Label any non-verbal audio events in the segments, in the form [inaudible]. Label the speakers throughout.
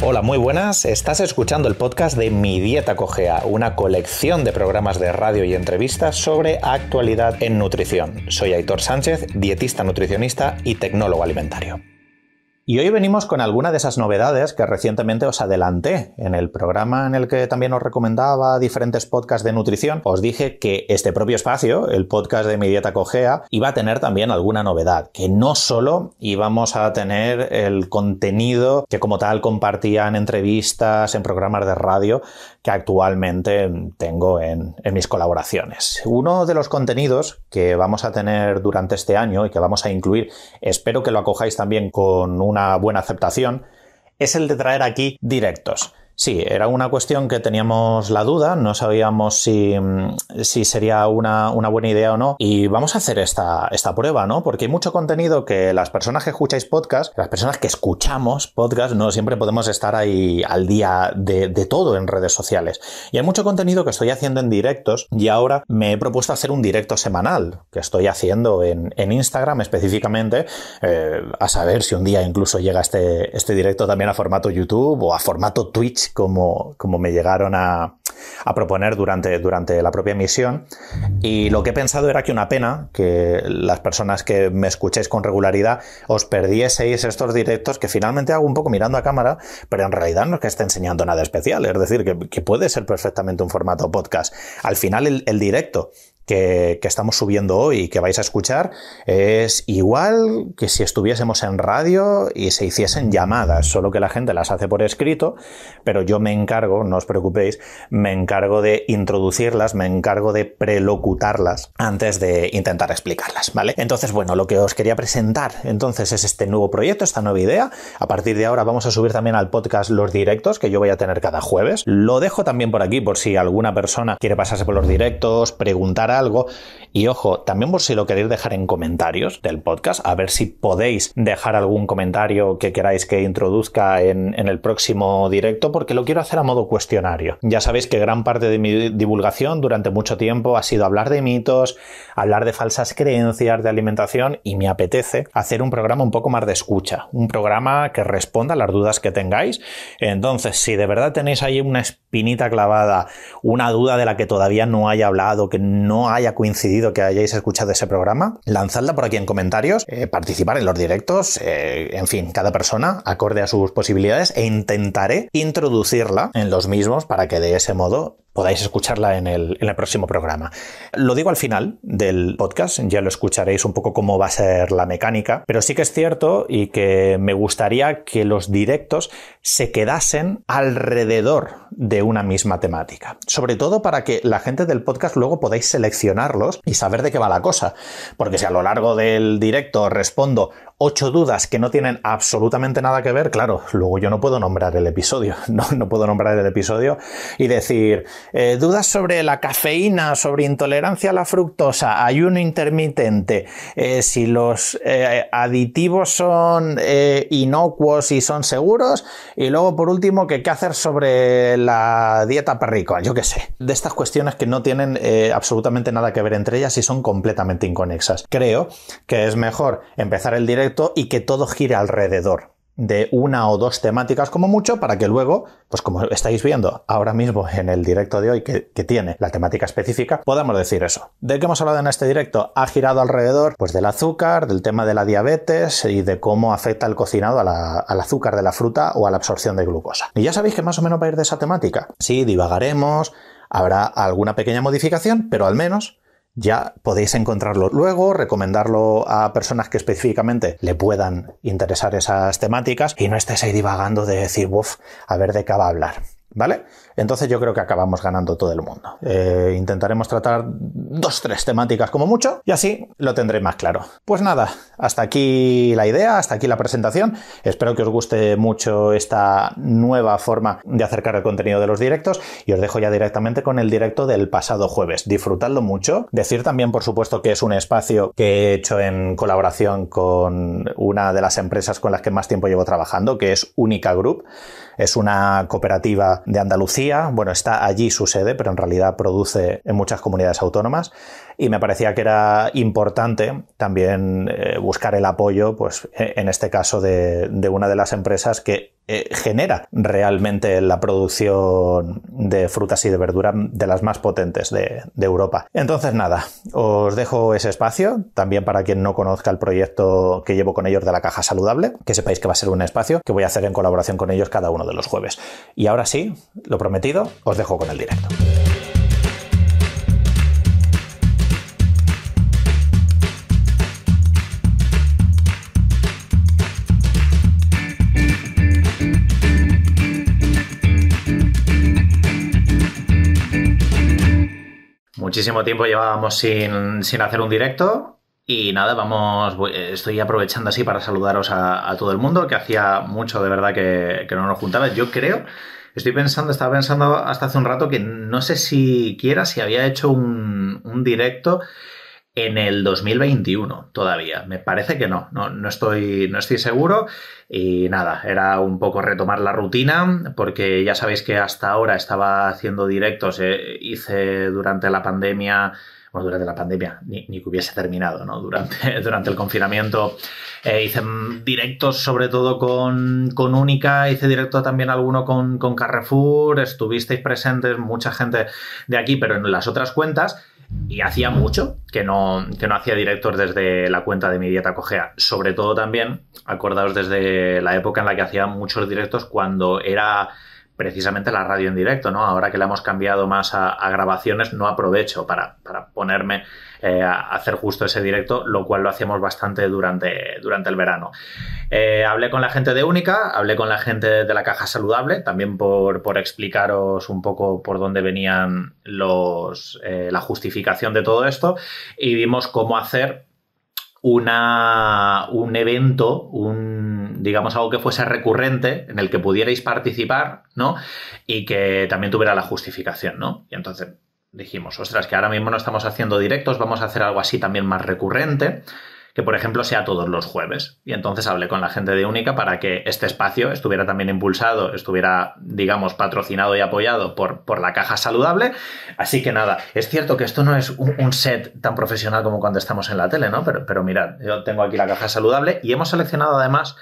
Speaker 1: Hola, muy buenas. Estás escuchando el podcast de Mi Dieta Cogea, una colección de programas de radio y entrevistas sobre actualidad en nutrición. Soy Aitor Sánchez, dietista nutricionista y tecnólogo alimentario. Y hoy venimos con alguna de esas novedades que recientemente os adelanté. En el programa en el que también os recomendaba diferentes podcasts de nutrición, os dije que este propio espacio, el podcast de mi dieta cogea, iba a tener también alguna novedad, que no solo íbamos a tener el contenido que como tal compartía en entrevistas, en programas de radio, que actualmente tengo en, en mis colaboraciones. Uno de los contenidos que vamos a tener durante este año y que vamos a incluir, espero que lo acojáis también con una buena aceptación, es el de traer aquí directos. Sí, era una cuestión que teníamos la duda, no sabíamos si, sería una, buena idea o no. Y vamos a hacer esta, esta prueba, ¿no? Porque hay mucho contenido que las personas que escucháis podcast, las personas que escuchamos podcast, no siempre podemos estar ahí al día de, todo en redes sociales. Y hay mucho contenido que estoy haciendo en directos y ahora me he propuesto hacer un directo semanal que estoy haciendo en, Instagram específicamente, eh, a saber si un día incluso llega este, este directo también a formato YouTube o a formato Twitch como, me llegaron a, proponer durante, durante la propia misión. Y lo que he pensado era que una pena que las personas que me escuchéis con regularidad os perdieseis estos directos que finalmente hago un poco mirando a cámara, pero en realidad no es que esté enseñando nada especial. Es decir, que, puede ser perfectamente un formato podcast. Al final, el directo que, estamos subiendo hoy y que vais a escuchar es igual que si estuviésemos en radio y se hiciesen llamadas, solo que la gente las hace por escrito, pero yo me encargo, no os preocupéis, me encargo de introducirlas, me encargo de prelocutarlas antes de intentar explicarlas, ¿vale? Entonces, bueno, lo que os quería presentar entonces es este nuevo proyecto, esta nueva idea. A partir de ahora vamos a subir también al podcast los directos que yo voy a tener cada jueves. Lo dejo también por aquí por si alguna persona quiere pasarse por los directos, preguntar algo. Y ojo, también por si lo queréis dejar en comentarios del podcast, a ver si podéis dejar algún comentario que queráis que introduzca en, en el próximo directo, porque lo quiero hacer a modo cuestionario. Ya sabéis que gran parte de mi divulgación durante mucho tiempo ha sido hablar de mitos, hablar de falsas creencias de alimentación y me apetece hacer un programa un poco más de escucha, un programa que responda a las dudas que tengáis. Entonces, si de verdad tenéis ahí una espinita clavada, una duda de la que todavía no haya hablado, que no haya coincidido que hayáis escuchado ese programa, lanzadla por aquí en comentarios, eh, participar en los directos, eh, en fin, cada persona acorde a sus posibilidades e intentaré introducirla en los mismos para que de ese modo podáis escucharla en el, próximo programa. Lo digo al final del podcast, ya lo escucharéis un poco cómo va a ser la mecánica, pero sí que es cierto y que me gustaría que los directos se quedasen alrededor de una misma temática, sobre todo para que la gente del podcast luego podáis seleccionarlos y saber de qué va la cosa, porque si a lo largo del directo respondo ocho dudas que no tienen absolutamente nada que ver, claro, luego yo no puedo nombrar el episodio, [laughs] no, no puedo nombrar el episodio y decir, eh, dudas sobre la cafeína, sobre intolerancia a la fructosa, ayuno intermitente, eh, si los eh, aditivos son inocuos y son seguros, y luego por último, que qué hacer sobre la dieta perrico, yo qué sé, de estas cuestiones que no tienen absolutamente nada que ver entre ellas y son completamente inconexas. Creo que es mejor empezar el directo y que todo gire alrededor de una o dos temáticas como mucho para que luego, pues como estáis viendo ahora mismo en el directo de hoy que, tiene la temática específica, podamos decir eso. ¿De que hemos hablado en este directo? Ha girado alrededor pues del azúcar, del tema de la diabetes y de cómo afecta el cocinado a la, al azúcar de la fruta o a la absorción de glucosa. Y ya sabéis que más o menos va a ir de esa temática. Sí, divagaremos, habrá alguna pequeña modificación, pero al menos ya podéis encontrarlo luego, recomendarlo a personas que específicamente le puedan interesar esas temáticas y no estéis ahí divagando de decir, uff, a ver de qué va a hablar. ¿Vale? Entonces yo creo que acabamos ganando todo el mundo. Eh, intentaremos tratar dos, tres temáticas como mucho y así lo tendré más claro. Pues nada, hasta aquí la idea, hasta aquí la presentación. Espero que os guste mucho esta nueva forma de acercar el contenido de los directos y os dejo ya directamente con el directo del pasado jueves. Disfrutadlo mucho. Decir también, por supuesto, que es un espacio que he hecho en colaboración con una de las empresas con las que más tiempo llevo trabajando, que es Única Group. Es una cooperativa de Andalucía bueno, está allí su sede, pero en realidad produce en muchas comunidades autónomas y me parecía que era importante también eh, buscar el apoyo, pues e, en este caso de, una de las empresas que eh, genera realmente la producción de frutas y de verdura de las más potentes de, Europa. Entonces nada, os dejo ese espacio, también para quien no conozca el proyecto que llevo con ellos de la caja saludable, que sepáis que va a ser un espacio que voy a hacer en colaboración con ellos cada uno de los jueves. Y ahora sí, lo prometido, os dejo con el directo. muchísimo tiempo llevábamos sin, sin hacer un directo y nada, vamos, estoy aprovechando así para saludaros a, todo el mundo, que hacía mucho de verdad que, que, no nos juntaba. Yo creo, estoy pensando, estaba pensando hasta hace un rato que no sé si si había hecho un, un directo en el 2021 todavía. Me parece que no, no, estoy, no estoy seguro. Y nada, era un poco retomar la rutina, porque ya sabéis que hasta ahora estaba haciendo directos, eh, hice durante la pandemia bueno, durante la pandemia, ni, que hubiese terminado, ¿no? Durante, [laughs] durante el confinamiento eh, hice directos sobre todo con, Única, hice directo también alguno con, con Carrefour, estuvisteis presentes mucha gente de aquí, pero en las otras cuentas. Y hacía mucho que no, no hacía directos desde la cuenta de mi dieta cogea. Sobre todo también, acordaos desde la época en la que hacía muchos directos cuando era precisamente la radio en directo, ¿no? Ahora que la hemos cambiado más a, grabaciones, no aprovecho para, ponerme eh, a hacer justo ese directo, lo cual lo hacemos bastante durante, durante el verano. Eh, hablé con la gente de Única, hablé con la gente de la Caja Saludable, también por, explicaros un poco por dónde venían los, eh, la justificación de todo esto, y vimos cómo hacer una, un evento, un, digamos algo que fuese recurrente en el que pudierais participar, ¿no? Y que también tuviera la justificación, ¿no? Y entonces dijimos, ostras, que ahora mismo no estamos haciendo directos, vamos a hacer algo así también más recurrente que por ejemplo sea todos los jueves. Y entonces hablé con la gente de Única para que este espacio estuviera también impulsado, estuviera, digamos, patrocinado y apoyado por, por la caja saludable. Así que nada, es cierto que esto no es un, set tan profesional como cuando estamos en la tele, ¿no? Pero, pero mirad, yo tengo aquí la caja saludable y hemos seleccionado además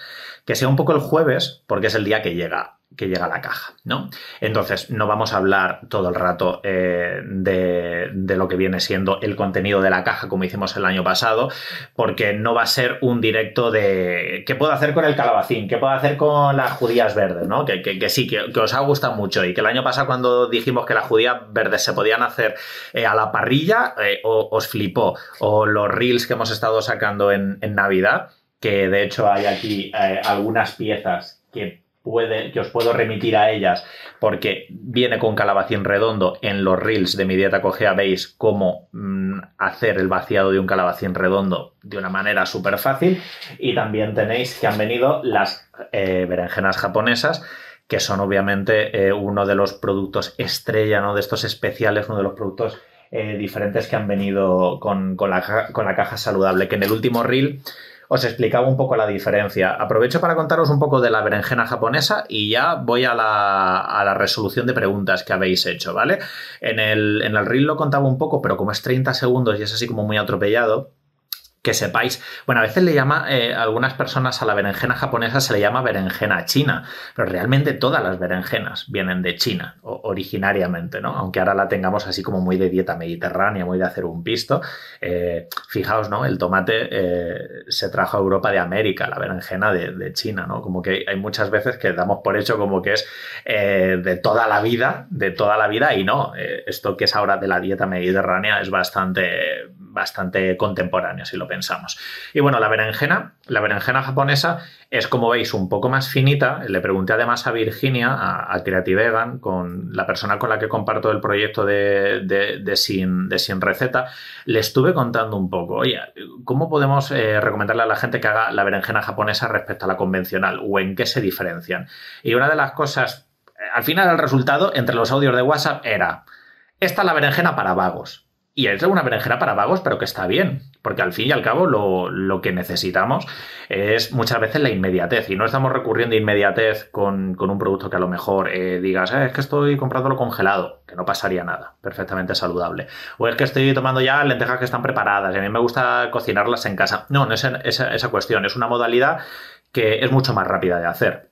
Speaker 1: que sea un poco el jueves, porque es el día que llega que llega a la caja, ¿no? Entonces, no vamos a hablar todo el rato eh, de, lo que viene siendo el contenido de la caja, como hicimos el año pasado, porque no va a ser un directo de qué puedo hacer con el calabacín, qué puedo hacer con las judías verdes, ¿no? Que, sí, que, os ha gustado mucho y que el año pasado cuando dijimos que las judías verdes se podían hacer eh, a la parrilla, eh, os flipó, o los reels que hemos estado sacando en, en Navidad, que de hecho hay aquí algunas piezas que que os puedo remitir a ellas, porque viene con calabacín redondo. En los reels de mi dieta cogea veis cómo mm, hacer el vaciado de un calabacín redondo de una manera súper fácil. Y también tenéis que han venido las eh, berenjenas japonesas que son obviamente eh, uno de los productos estrella, ¿no? De estos especiales, uno de los productos eh, diferentes que han venido con, la, con, la, caja saludable, que en el último reel os explicaba un poco la diferencia. Aprovecho para contaros un poco de la berenjena japonesa y ya voy a la, resolución de preguntas que habéis hecho, ¿vale? En el, en el reel lo contaba un poco, pero como es 30 segundos y es así como muy atropellado, que sepáis. Bueno, a veces le llama, eh, algunas personas a la berenjena japonesa se le llama berenjena china, pero realmente todas las berenjenas vienen de China originariamente, ¿no? Aunque ahora la tengamos así como muy de dieta mediterránea, muy de hacer un pisto. Eh, fijaos, ¿no? El tomate eh, se trajo a Europa de América, la berenjena de, China, ¿no? Como que hay muchas veces que damos por hecho como que es de toda la vida, de toda la vida, y no, esto que es ahora de la dieta mediterránea es bastante, bastante contemporáneo, si lo pensamos. Y bueno, la berenjena, la berenjena japonesa es, como veis, un poco más finita. Le pregunté además a Virginia, a, Creative Vegan, con la persona con la que comparto el proyecto de, sin, de, sin, Receta, le estuve contando un poco, oye, ¿cómo podemos eh, recomendarle a la gente que haga la berenjena japonesa respecto a la convencional o en qué se diferencian? Y una de las cosas, eh, al final el resultado entre los audios de WhatsApp era, esta es la berenjena para vagos. Y es una berenjena para vagos, pero que está bien, porque al fin y al cabo lo, que necesitamos es muchas veces la inmediatez, y no estamos recurriendo a inmediatez con, un producto que a lo mejor eh, digas, eh, es que estoy comprándolo congelado, que no pasaría nada, perfectamente saludable, o es que estoy tomando ya lentejas que están preparadas, y a mí me gusta cocinarlas en casa. No, no es esa, esa cuestión, es una modalidad que es mucho más rápida de hacer.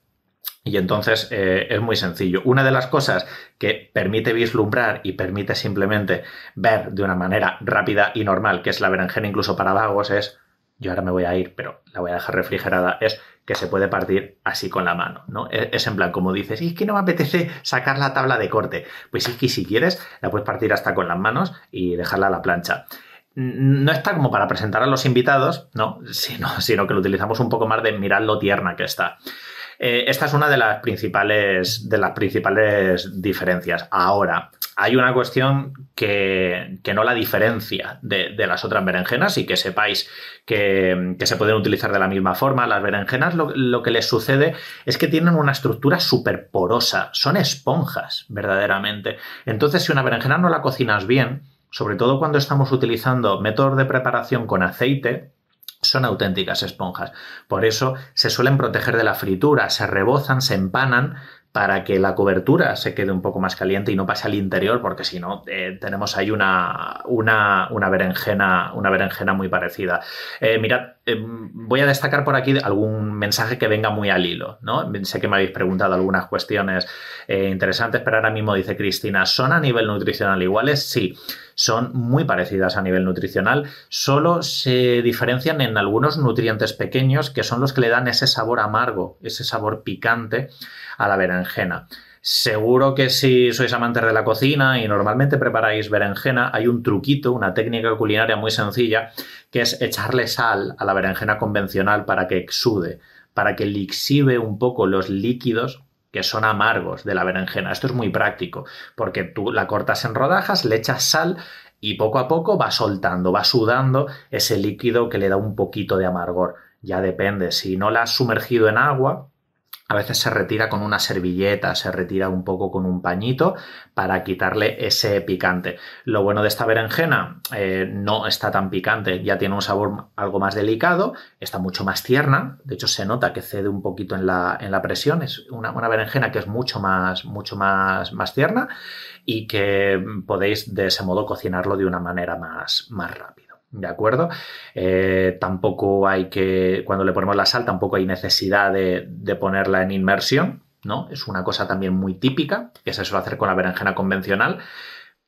Speaker 1: Y entonces eh, es muy sencillo. Una de las cosas que permite vislumbrar y permite simplemente ver de una manera rápida y normal, que es la berenjena incluso para vagos, es, yo ahora me voy a ir, pero la voy a dejar refrigerada, es que se puede partir así con la mano, ¿no? E, es, en plan, como dices, y es que no me apetece sacar la tabla de corte. Pues sí, que si quieres, la puedes partir hasta con las manos y dejarla a la plancha no está como para presentar a los invitados, no, [laughs] sino, sino, que lo utilizamos un poco más de mirar lo tierna que está. Eh, esta es una de las principales, de las principales diferencias. Ahora, hay una cuestión que, no la diferencia de, las otras berenjenas y que sepáis que, que, se pueden utilizar de la misma forma. Las berenjenas lo, que les sucede es que tienen una estructura súper porosa, son esponjas verdaderamente. Entonces, si una berenjena no la cocinas bien, sobre todo cuando estamos utilizando métodos de preparación con aceite, son auténticas esponjas. Por eso se suelen proteger de la fritura, se rebozan, se empanan para que la cobertura se quede un poco más caliente y no pase al interior, porque si no, eh, tenemos ahí una, una, berenjena, una berenjena muy parecida. Eh, mirad, eh, voy a destacar por aquí algún mensaje que venga muy al hilo. ¿no? Sé que me habéis preguntado algunas cuestiones interesantes, pero ahora mismo dice Cristina, ¿son a nivel nutricional iguales? Sí son muy parecidas a nivel nutricional, solo se diferencian en algunos nutrientes pequeños que son los que le dan ese sabor amargo, ese sabor picante a la berenjena. Seguro que si sois amantes de la cocina y normalmente preparáis berenjena, hay un truquito, una técnica culinaria muy sencilla, que es echarle sal a la berenjena convencional para que exude, para que lixive un poco los líquidos que son amargos de la berenjena. Esto es muy práctico, porque tú la cortas en rodajas, le echas sal y poco a poco va soltando, va sudando ese líquido que le da un poquito de amargor. Ya depende, si no la has sumergido en agua, a veces se retira con una servilleta, se retira un poco con un pañito para quitarle ese picante. Lo bueno de esta berenjena eh, no está tan picante, ya tiene un sabor algo más delicado, está mucho más tierna, de hecho se nota que cede un poquito en la, en la presión, es una, buena berenjena que es mucho más, mucho más, más tierna y que podéis de ese modo cocinarlo de una manera más, más rápida. ¿De acuerdo? Eh, tampoco hay que, cuando le ponemos la sal, tampoco hay necesidad de, ponerla en inmersión, ¿no? Es una cosa también muy típica que se suele hacer con la berenjena convencional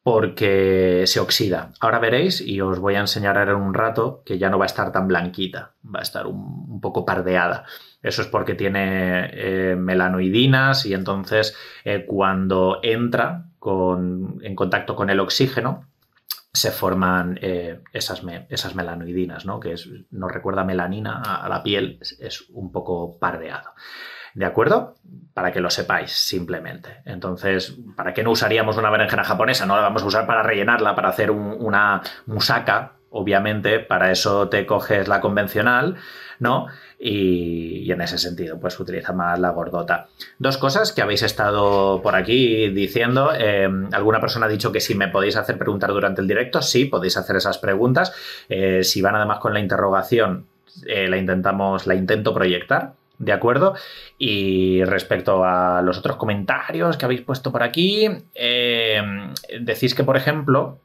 Speaker 1: porque se oxida. Ahora veréis, y os voy a enseñar en un rato, que ya no va a estar tan blanquita, va a estar un, poco pardeada. Eso es porque tiene eh, melanoidinas y entonces eh, cuando entra en contacto con el oxígeno, se forman eh, esas, esas, melanoidinas, ¿no? que es, nos recuerda melanina a, la piel, es, un poco pardeado. ¿De acuerdo? Para que lo sepáis, simplemente. Entonces, ¿para qué no usaríamos una berenjena japonesa? No la vamos a usar para rellenarla, para hacer una musaca, obviamente para eso te coges la convencional, ¿no? Y, en ese sentido, pues utiliza más la gordota. Dos cosas que habéis estado por aquí diciendo. Em, alguna persona ha dicho que si me podéis hacer preguntar durante el directo, sí, podéis hacer esas preguntas. Eh, si van además con la interrogación, eh, la intentamos, la intento proyectar. ¿De acuerdo? Y respecto a los otros comentarios que habéis puesto por aquí, em, decís que, por ejemplo,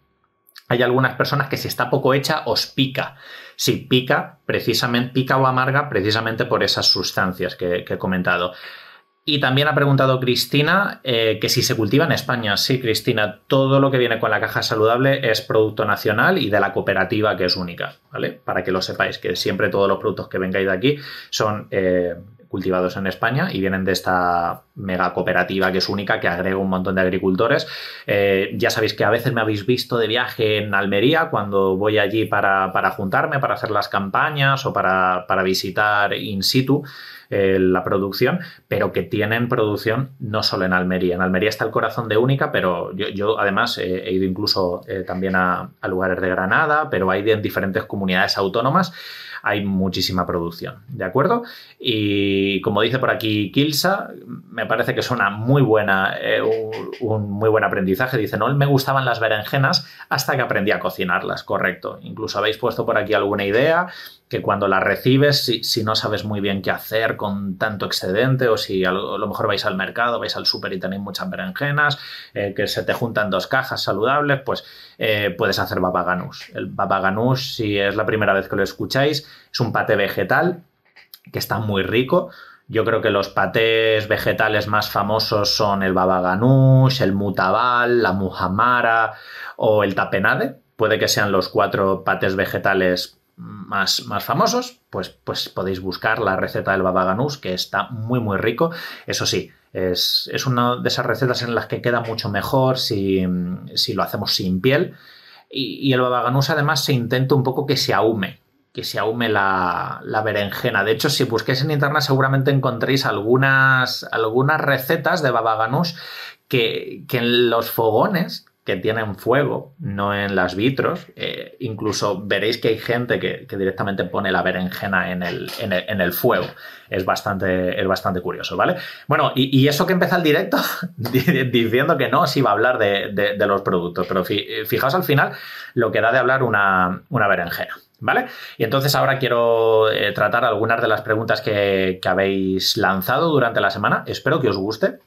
Speaker 1: hay algunas personas que si está poco hecha os pica. Si pica, precisamente pica o amarga precisamente por esas sustancias que, he comentado. Y también ha preguntado Cristina eh, que si se cultiva en España. Sí, Cristina, todo lo que viene con la caja saludable es producto nacional y de la cooperativa que es única, ¿vale? Para que lo sepáis, que siempre todos los productos que vengáis de aquí son eh, cultivados en España y vienen de esta mega cooperativa que es única, que agrega un montón de agricultores. Eh, ya sabéis que a veces me habéis visto de viaje en Almería cuando voy allí para, juntarme, para hacer las campañas o para, para visitar in situ. Eh, la producción, pero que tienen producción no solo en Almería. En Almería está el corazón de Única, pero yo, además eh, he ido incluso eh, también a, lugares de Granada, pero hay en diferentes comunidades autónomas, hay muchísima producción, ¿de acuerdo? Y como dice por aquí Kilsa, me parece que es muy buena, un, un muy buen aprendizaje. Dice, no me gustaban las berenjenas hasta que aprendí a cocinarlas, correcto. Incluso habéis puesto por aquí alguna idea que cuando la recibes, si, no sabes muy bien qué hacer con tanto excedente, o si a lo, mejor vais al mercado, vais al súper y tenéis muchas berenjenas, eh, que se te juntan dos cajas saludables, pues eh, puedes hacer babaganush. El babaganús, si es la primera vez que lo escucháis, es un pate vegetal que está muy rico. Yo creo que los patés vegetales más famosos son el babaganush, el mutabal, la muhamara o el tapenade. Puede que sean los cuatro patés vegetales más, más famosos, pues, pues podéis buscar la receta del baba que está muy, muy rico. Eso sí, es, es, una de esas recetas en las que queda mucho mejor si, si lo hacemos sin piel. Y, el babaganús además se intenta un poco que se ahume, que se ahume la, berenjena. De hecho, si busquéis en internet seguramente encontréis algunas, algunas recetas de baba que, que en los fogones que tienen fuego, no en las vitros. Eh, incluso veréis que hay gente que, directamente pone la berenjena en el, en el, fuego. Es bastante, es bastante curioso, ¿vale? Bueno, y, eso que empieza el directo [laughs] diciendo que no se iba a hablar de, los productos, pero eh, fijaos al final lo que da de hablar una, berenjena. ¿Vale? Y entonces ahora quiero eh, tratar algunas de las preguntas que habéis lanzado durante la semana. Espero que os guste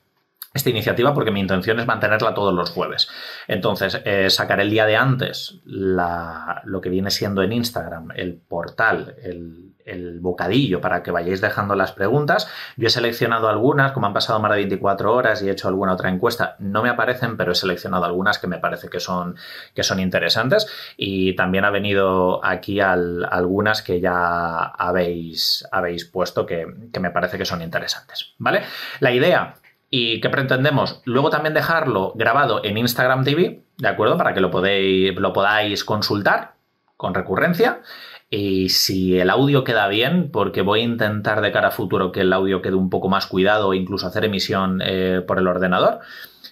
Speaker 1: esta iniciativa porque mi intención es mantenerla todos los jueves. Entonces, eh, sacaré el día de antes lo que viene siendo en Instagram, el portal, el, bocadillo para que vayáis dejando las preguntas. Yo he seleccionado algunas, como han pasado más de 24 horas y he hecho alguna otra encuesta, no me aparecen, pero he seleccionado algunas que me parece que son, que son interesantes. Y también ha venido aquí algunas que ya habéis, habéis puesto que, que me parece que son interesantes. ¿Vale? La idea ¿Y qué pretendemos? Luego también dejarlo grabado en Instagram TV, ¿de acuerdo? Para que lo, podáis consultar con recurrencia. Y si el audio queda bien, porque voy a intentar de cara a futuro que el audio quede un poco más cuidado e incluso hacer emisión eh, por el ordenador,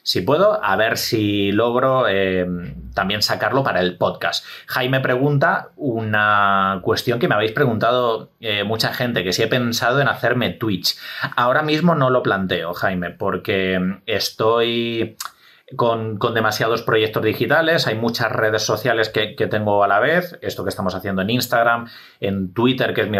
Speaker 1: si puedo, a ver si logro eh, también sacarlo para el podcast. Jaime pregunta una cuestión que me habéis preguntado eh, mucha gente, que si he pensado en hacerme Twitch. Ahora mismo no lo planteo, Jaime, porque estoy con, demasiados proyectos digitales, hay muchas redes sociales que, tengo a la vez, esto que estamos haciendo en Instagram, en Twitter, que es mi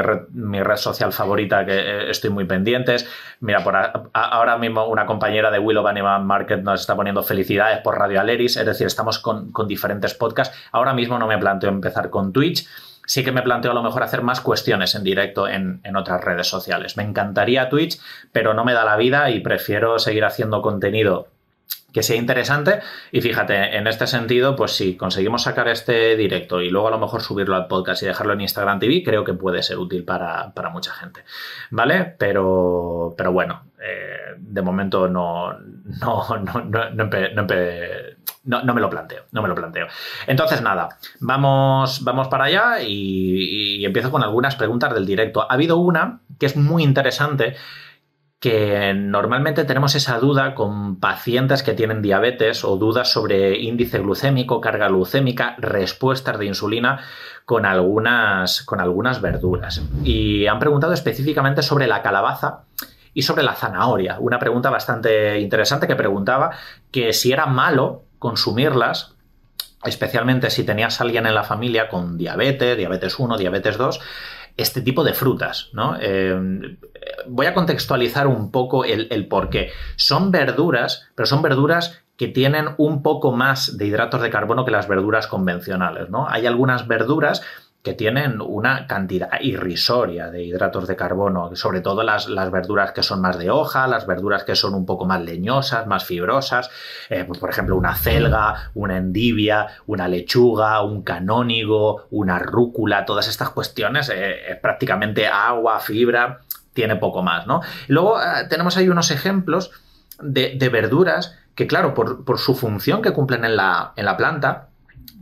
Speaker 1: red, social favorita, que eh, estoy muy pendientes. Mira, por ahora mismo una compañera de Willow Animal Market nos está poniendo felicidades por Radio Aleris, es decir, estamos con, diferentes podcasts. Ahora mismo no me planteo empezar con Twitch sí que me planteo a lo mejor hacer más cuestiones en directo en, en, otras redes sociales. Me encantaría Twitch, pero no me da la vida y prefiero seguir haciendo contenido que sea interesante. Y fíjate, en este sentido, pues si conseguimos sacar este directo y luego a lo mejor subirlo al podcast y dejarlo en Instagram TV, creo que puede ser útil para, mucha gente. ¿Vale? Pero, pero bueno, eh, de momento no, no, me lo planteo, no me lo planteo. Entonces, nada, vamos, vamos para allá y empiezo con algunas preguntas del directo. Ha habido una que es muy interesante que normalmente tenemos esa duda con pacientes que tienen diabetes o dudas sobre índice glucémico, carga glucémica, respuestas de insulina con algunas, con algunas verduras. Y han preguntado específicamente sobre la calabaza y sobre la zanahoria. Una pregunta bastante interesante que preguntaba que si era malo consumirlas especialmente si tenías a alguien en la familia con diabetes, diabetes 1, diabetes 2, este tipo de frutas, ¿no? Eh, voy a contextualizar un poco el, el por Son verduras, pero son verduras que tienen un poco más de hidratos de carbono que las verduras convencionales, ¿no? Hay algunas verduras que tienen una cantidad irrisoria de hidratos de carbono, sobre todo las, las, verduras que son más de hoja, las verduras que son un poco más leñosas, más fibrosas, eh, pues por ejemplo una celga, una endivia, una lechuga, un canónigo, una rúcula, todas estas cuestiones, eh, eh, prácticamente agua, fibra, tiene poco más, ¿no? Luego tenemos ahí unos ejemplos de, verduras que claro, por, su función que cumplen la, en la planta,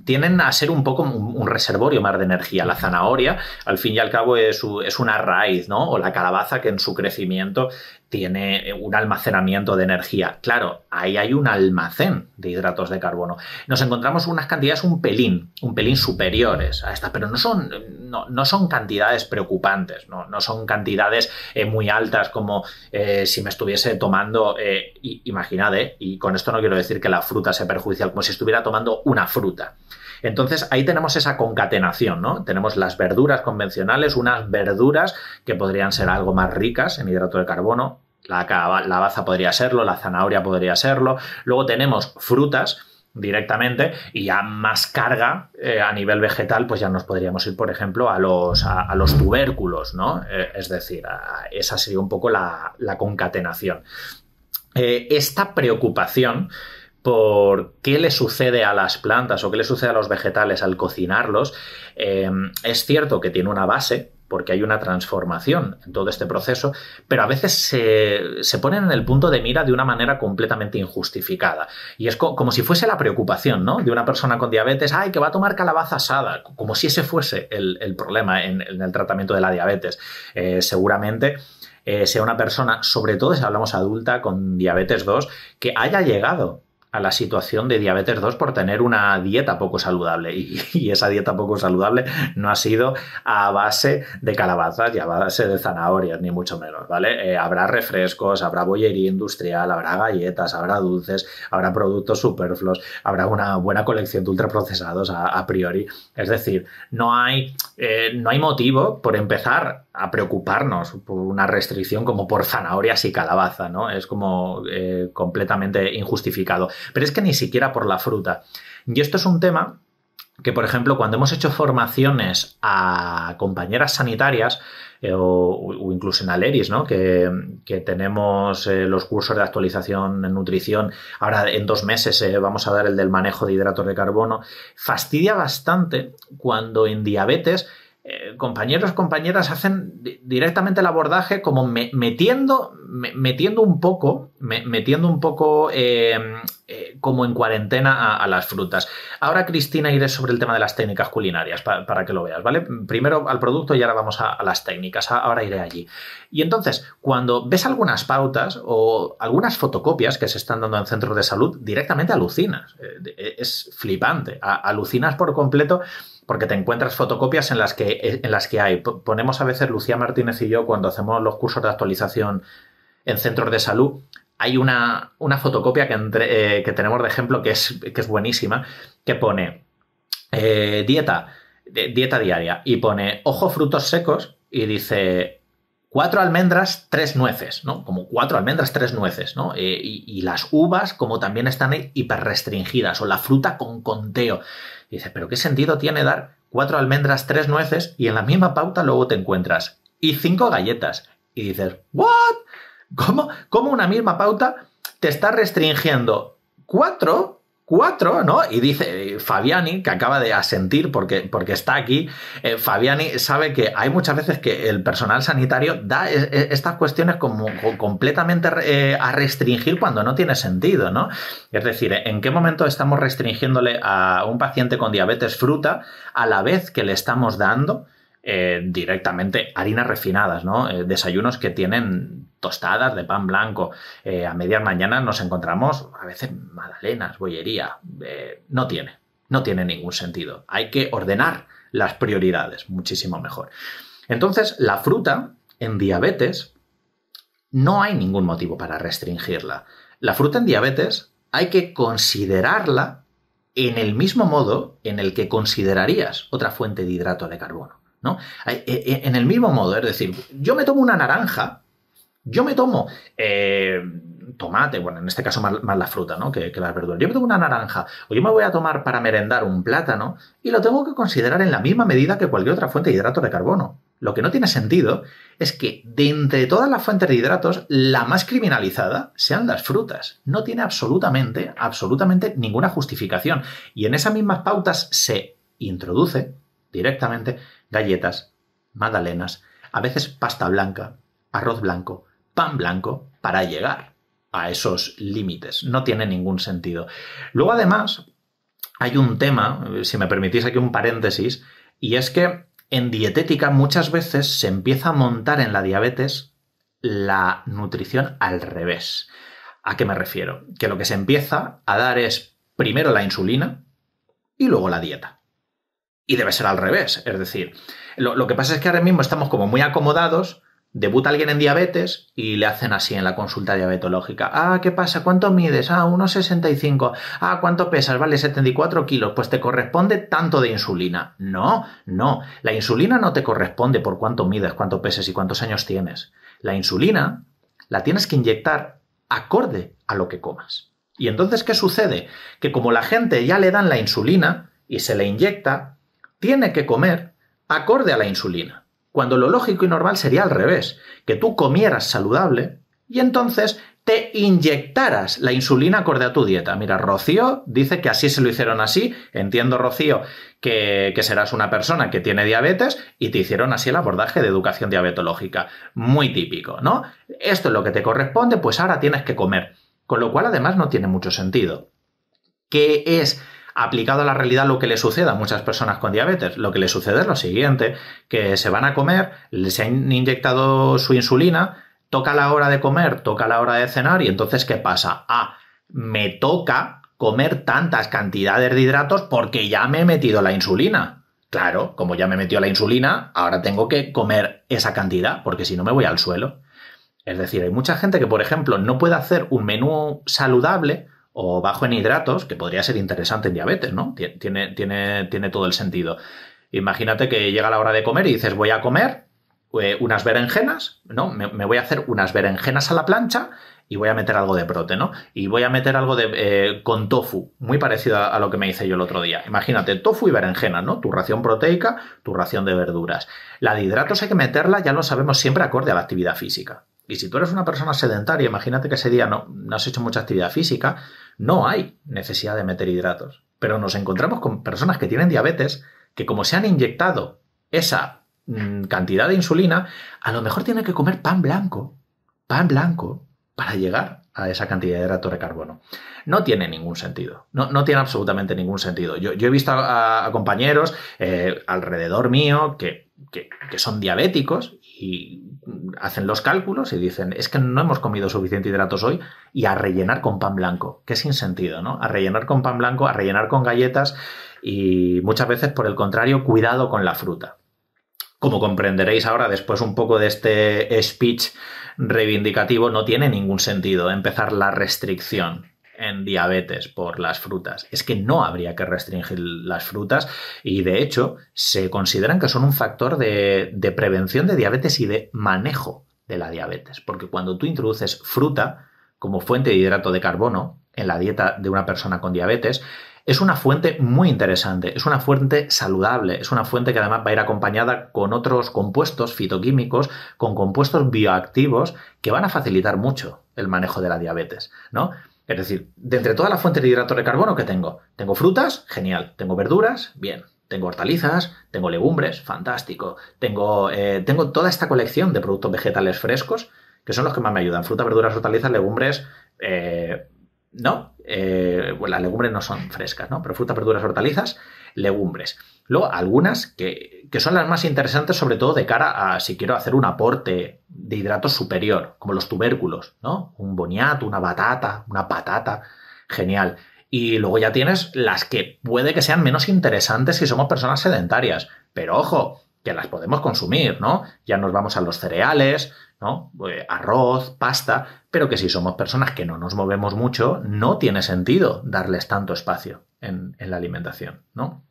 Speaker 1: tienen a ser un poco un, reservorio más de energía. La zanahoria, al fin y al cabo, es, una raíz, ¿no? O la calabaza que en su crecimiento tiene eh, un almacenamiento de energía. Claro, ahí hay un almacén de hidratos de carbono. Nos encontramos unas cantidades un pelín, un pelín superiores a estas, pero no son, no, son cantidades preocupantes, no, no son cantidades eh, muy altas como eh, si me estuviese tomando, eh, y con esto no quiero decir que la fruta sea perjudicial, como si estuviera tomando una fruta. Entonces ahí tenemos esa concatenación, ¿no? Tenemos las verduras convencionales, unas verduras que podrían ser algo más ricas en hidrato de carbono, la, baza podría serlo, la zanahoria podría serlo, luego tenemos frutas directamente y ya más carga eh, a nivel vegetal, pues ya nos podríamos ir, por ejemplo, a los, a, los tubérculos, ¿no? Eh, es decir, esa sería un poco la, concatenación. Eh, esta preocupación por qué le sucede a las plantas o qué le sucede a los vegetales al cocinarlos, em, es cierto que tiene una base, porque hay una transformación en todo este proceso, pero a veces se, ponen en el punto de mira de una manera completamente injustificada. Y es como si fuese la preocupación, ¿no? De una persona con diabetes, ay, que va a tomar calabaza asada, como si ese fuese el, problema en, el tratamiento de la diabetes. Eh, seguramente eh, sea una persona, sobre todo si hablamos adulta con diabetes 2, que haya llegado a la situación de diabetes 2 por tener una dieta poco saludable. Y, esa dieta poco saludable no ha sido a base de calabazas y a base de zanahorias, ni mucho menos, ¿vale? Eh, habrá refrescos, habrá bollería industrial, habrá galletas, habrá dulces, habrá productos superfluos, habrá una buena colección de ultraprocesados a, priori. Es decir, no hay, eh, no hay motivo por empezar a preocuparnos por una restricción como por zanahorias y calabaza, ¿no? Es como eh, completamente injustificado. Pero es que ni siquiera por la fruta. Y esto es un tema que, por ejemplo, cuando hemos hecho formaciones a compañeras sanitarias, eh, o, incluso en Aleris, ¿no? que, tenemos eh, los cursos de actualización en nutrición, ahora en dos meses vamos a dar el del manejo de hidratos de carbono, fastidia bastante cuando en diabetes eh, compañeros, compañeras hacen directamente el abordaje como metiendo, metiendo un poco, metiendo un poco eh, eh, como en cuarentena a, las frutas. Ahora, Cristina, iré sobre el tema de las técnicas culinarias para que lo veas, ¿vale? Primero al producto y ahora vamos a, las técnicas, ahora iré allí. Y entonces, cuando ves algunas pautas o algunas fotocopias que se están dando en centros de salud, directamente alucinas. es flipante, alucinas por completo porque te encuentras fotocopias en las que, eh, en las que hay. Ponemos a veces Lucía Martínez y yo cuando hacemos los cursos de actualización en centros de salud. Hay una, fotocopia que, entre, eh, que tenemos de ejemplo que es, es buenísima, que pone eh, dieta, dieta diaria, y pone ojo frutos secos y dice cuatro almendras, tres nueces, ¿no? Como cuatro almendras, tres nueces, ¿no? Eh, y, las uvas, como también están hiperrestringidas, o la fruta con conteo. Y dices, pero ¿qué sentido tiene dar cuatro almendras, tres nueces y en la misma pauta luego te encuentras y cinco galletas? Y dices, ¿what? ¿Cómo, cómo una misma pauta te está restringiendo cuatro Cuatro, ¿no? Y dice eh, Fabiani, que acaba de asentir porque, porque está aquí, eh, Fabiani sabe que hay muchas veces que el personal sanitario da eh, estas cuestiones como, completamente a restringir cuando no tiene sentido, ¿no? Es decir, ¿en qué momento estamos restringiéndole a un paciente con diabetes fruta a la vez que le estamos dando? Eh, directamente harinas refinadas, ¿no? Eh, desayunos que tienen tostadas de pan blanco. Eh, a medias mañanas nos encontramos a veces magdalenas, bollería. no tiene, no tiene ningún sentido. Hay que ordenar las prioridades muchísimo mejor. Entonces, la fruta en diabetes no hay ningún motivo para restringirla. La fruta en diabetes hay que considerarla en el mismo modo en el que considerarías otra fuente de hidrato de carbono. Eh, eh, en el mismo modo, es decir, yo me tomo una naranja, yo me tomo eh, tomate, bueno, en este caso más, la fruta, Que, las verduras. Yo me tomo una naranja o yo me voy a tomar para merendar un plátano y lo tengo que considerar en la misma medida que cualquier otra fuente de hidrato de carbono. Lo que no tiene sentido es que de entre todas las fuentes de hidratos, la más criminalizada sean las frutas. No tiene absolutamente, absolutamente ninguna justificación. Y en esas mismas pautas se introduce directamente galletas, magdalenas, a veces pasta blanca, arroz blanco, pan blanco, para llegar a esos límites. No tiene ningún sentido. Luego, además, hay un tema, si me permitís aquí un paréntesis, y es que en dietética muchas veces se empieza a montar en la diabetes la nutrición al revés. ¿A qué me refiero? Que lo que se empieza a dar es primero la insulina y luego la dieta. Y debe ser al revés. Es decir, lo, que pasa es que ahora mismo estamos como muy acomodados debuta alguien en diabetes y le hacen así en la consulta diabetológica. Ah, ¿qué pasa? ¿Cuánto mides? Ah, 1,65. Ah, ¿cuánto pesas? Vale, 74 kilos. Pues te corresponde tanto de insulina. No, no. La insulina no te corresponde por cuánto mides, cuánto peses y cuántos años tienes. La insulina la tienes que inyectar acorde a lo que comas. Y entonces, ¿qué sucede? Que como la gente ya le dan la insulina y se le inyecta, tiene que comer acorde a la insulina, cuando lo lógico y normal sería al revés, que tú comieras saludable y entonces te inyectaras la insulina acorde a tu dieta. Mira, Rocío dice que así se lo hicieron así. Entiendo, Rocío, que, serás una persona que tiene diabetes y te hicieron así el abordaje de educación diabetológica. Muy típico, ¿no? Esto es lo que te corresponde, pues ahora tienes que comer. Con lo cual, además, no tiene mucho sentido. ¿Qué es aplicado a la realidad lo que le sucede a muchas personas con diabetes. Lo que le sucede es lo siguiente, que se van a comer, les han inyectado su insulina, toca la hora de comer, toca la hora de cenar y entonces ¿qué pasa? Ah, me toca comer tantas cantidades de hidratos porque ya me he metido la insulina. Claro, como ya me metió la insulina, ahora tengo que comer esa cantidad porque si no me voy al suelo. Es decir, hay mucha gente que, por ejemplo, no puede hacer un menú saludable o bajo en hidratos, que podría ser interesante en diabetes, ¿no? Tiene, tiene, tiene todo el sentido. Imagínate que llega la hora de comer y dices, voy a comer eh, unas berenjenas, ¿no? Me, voy a hacer unas berenjenas a la plancha y voy a meter algo de prote, ¿no? Y voy a meter algo de eh, con tofu, muy parecido a, lo que me hice yo el otro día. Imagínate, tofu y berenjena, ¿no? Tu ración proteica, tu ración de verduras. La de hidratos hay que meterla, ya lo sabemos, siempre acorde a la actividad física. Y si tú eres una persona sedentaria, imagínate que ese día no, no has hecho mucha actividad física, no hay necesidad de meter hidratos. Pero nos encontramos con personas que tienen diabetes que como se han inyectado esa mm, cantidad de insulina, a lo mejor tienen que comer pan blanco, pan blanco, para llegar a esa cantidad de hidrato de carbono. No tiene ningún sentido, no, tiene absolutamente ningún sentido. Yo, he visto a, compañeros eh, alrededor mío que, que son diabéticos y hacen los cálculos y dicen, es que no hemos comido suficiente hidratos hoy y a rellenar con pan blanco, que sin sentido, ¿no? A rellenar con pan blanco, a rellenar con galletas y muchas veces, por el contrario, cuidado con la fruta. Como comprenderéis ahora, después un poco de este speech reivindicativo, no tiene ningún sentido empezar la restricción en diabetes por las frutas. Es que no habría que restringir las frutas y de hecho se consideran que son un factor de, prevención de diabetes y de manejo de la diabetes, porque cuando tú introduces fruta como fuente de hidrato de carbono en la dieta de una persona con diabetes, es una fuente muy interesante, es una fuente saludable, es una fuente que además va a ir acompañada con otros compuestos fitoquímicos, con compuestos bioactivos que van a facilitar mucho el manejo de la diabetes, ¿no? Es decir, de entre todas las fuentes de hidratos de carbono que tengo, tengo frutas, genial, tengo verduras, bien, tengo hortalizas, tengo legumbres, fantástico, tengo, eh, tengo toda esta colección de productos vegetales frescos, que son los que más me ayudan, frutas, verduras, hortalizas, legumbres, eh, ¿no? Eh, las legumbres no son frescas, ¿no? Pero frutas, verduras, hortalizas, legumbres. Luego, algunas que, que, son las más interesantes, sobre todo de cara a si quiero hacer un aporte de hidratos superior, como los tubérculos, ¿no? Un boniato, una batata, una patata, genial. Y luego ya tienes las que puede que sean menos interesantes si somos personas sedentarias. Pero ojo, que las podemos consumir, ¿no? Ya nos vamos a los cereales, eh, arroz, pasta, pero que si somos personas que no nos movemos mucho, no tiene sentido darles tanto espacio en, en la alimentación, ¿no?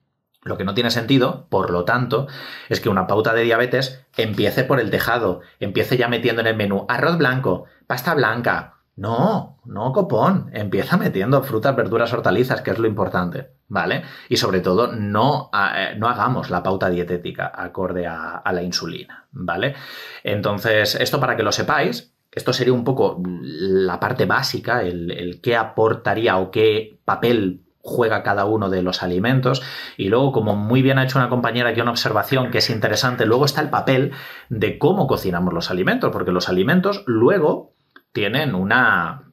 Speaker 1: Lo que no tiene sentido, por lo tanto, es que una pauta de diabetes empiece por el tejado, empiece ya metiendo en el menú arroz blanco, pasta blanca, no, no, copón. Empieza metiendo frutas, verduras, hortalizas, que es lo importante, ¿vale? Y sobre todo, no, ah, eh, no hagamos la pauta dietética acorde a, la insulina, ¿vale? Entonces, esto para que lo sepáis, esto sería un poco la parte básica, el, el, qué aportaría o qué papel juega cada uno de los alimentos. Y luego, como muy bien ha hecho una compañera aquí una observación que es interesante, luego está el papel de cómo cocinamos los alimentos, porque los alimentos luego tienen una,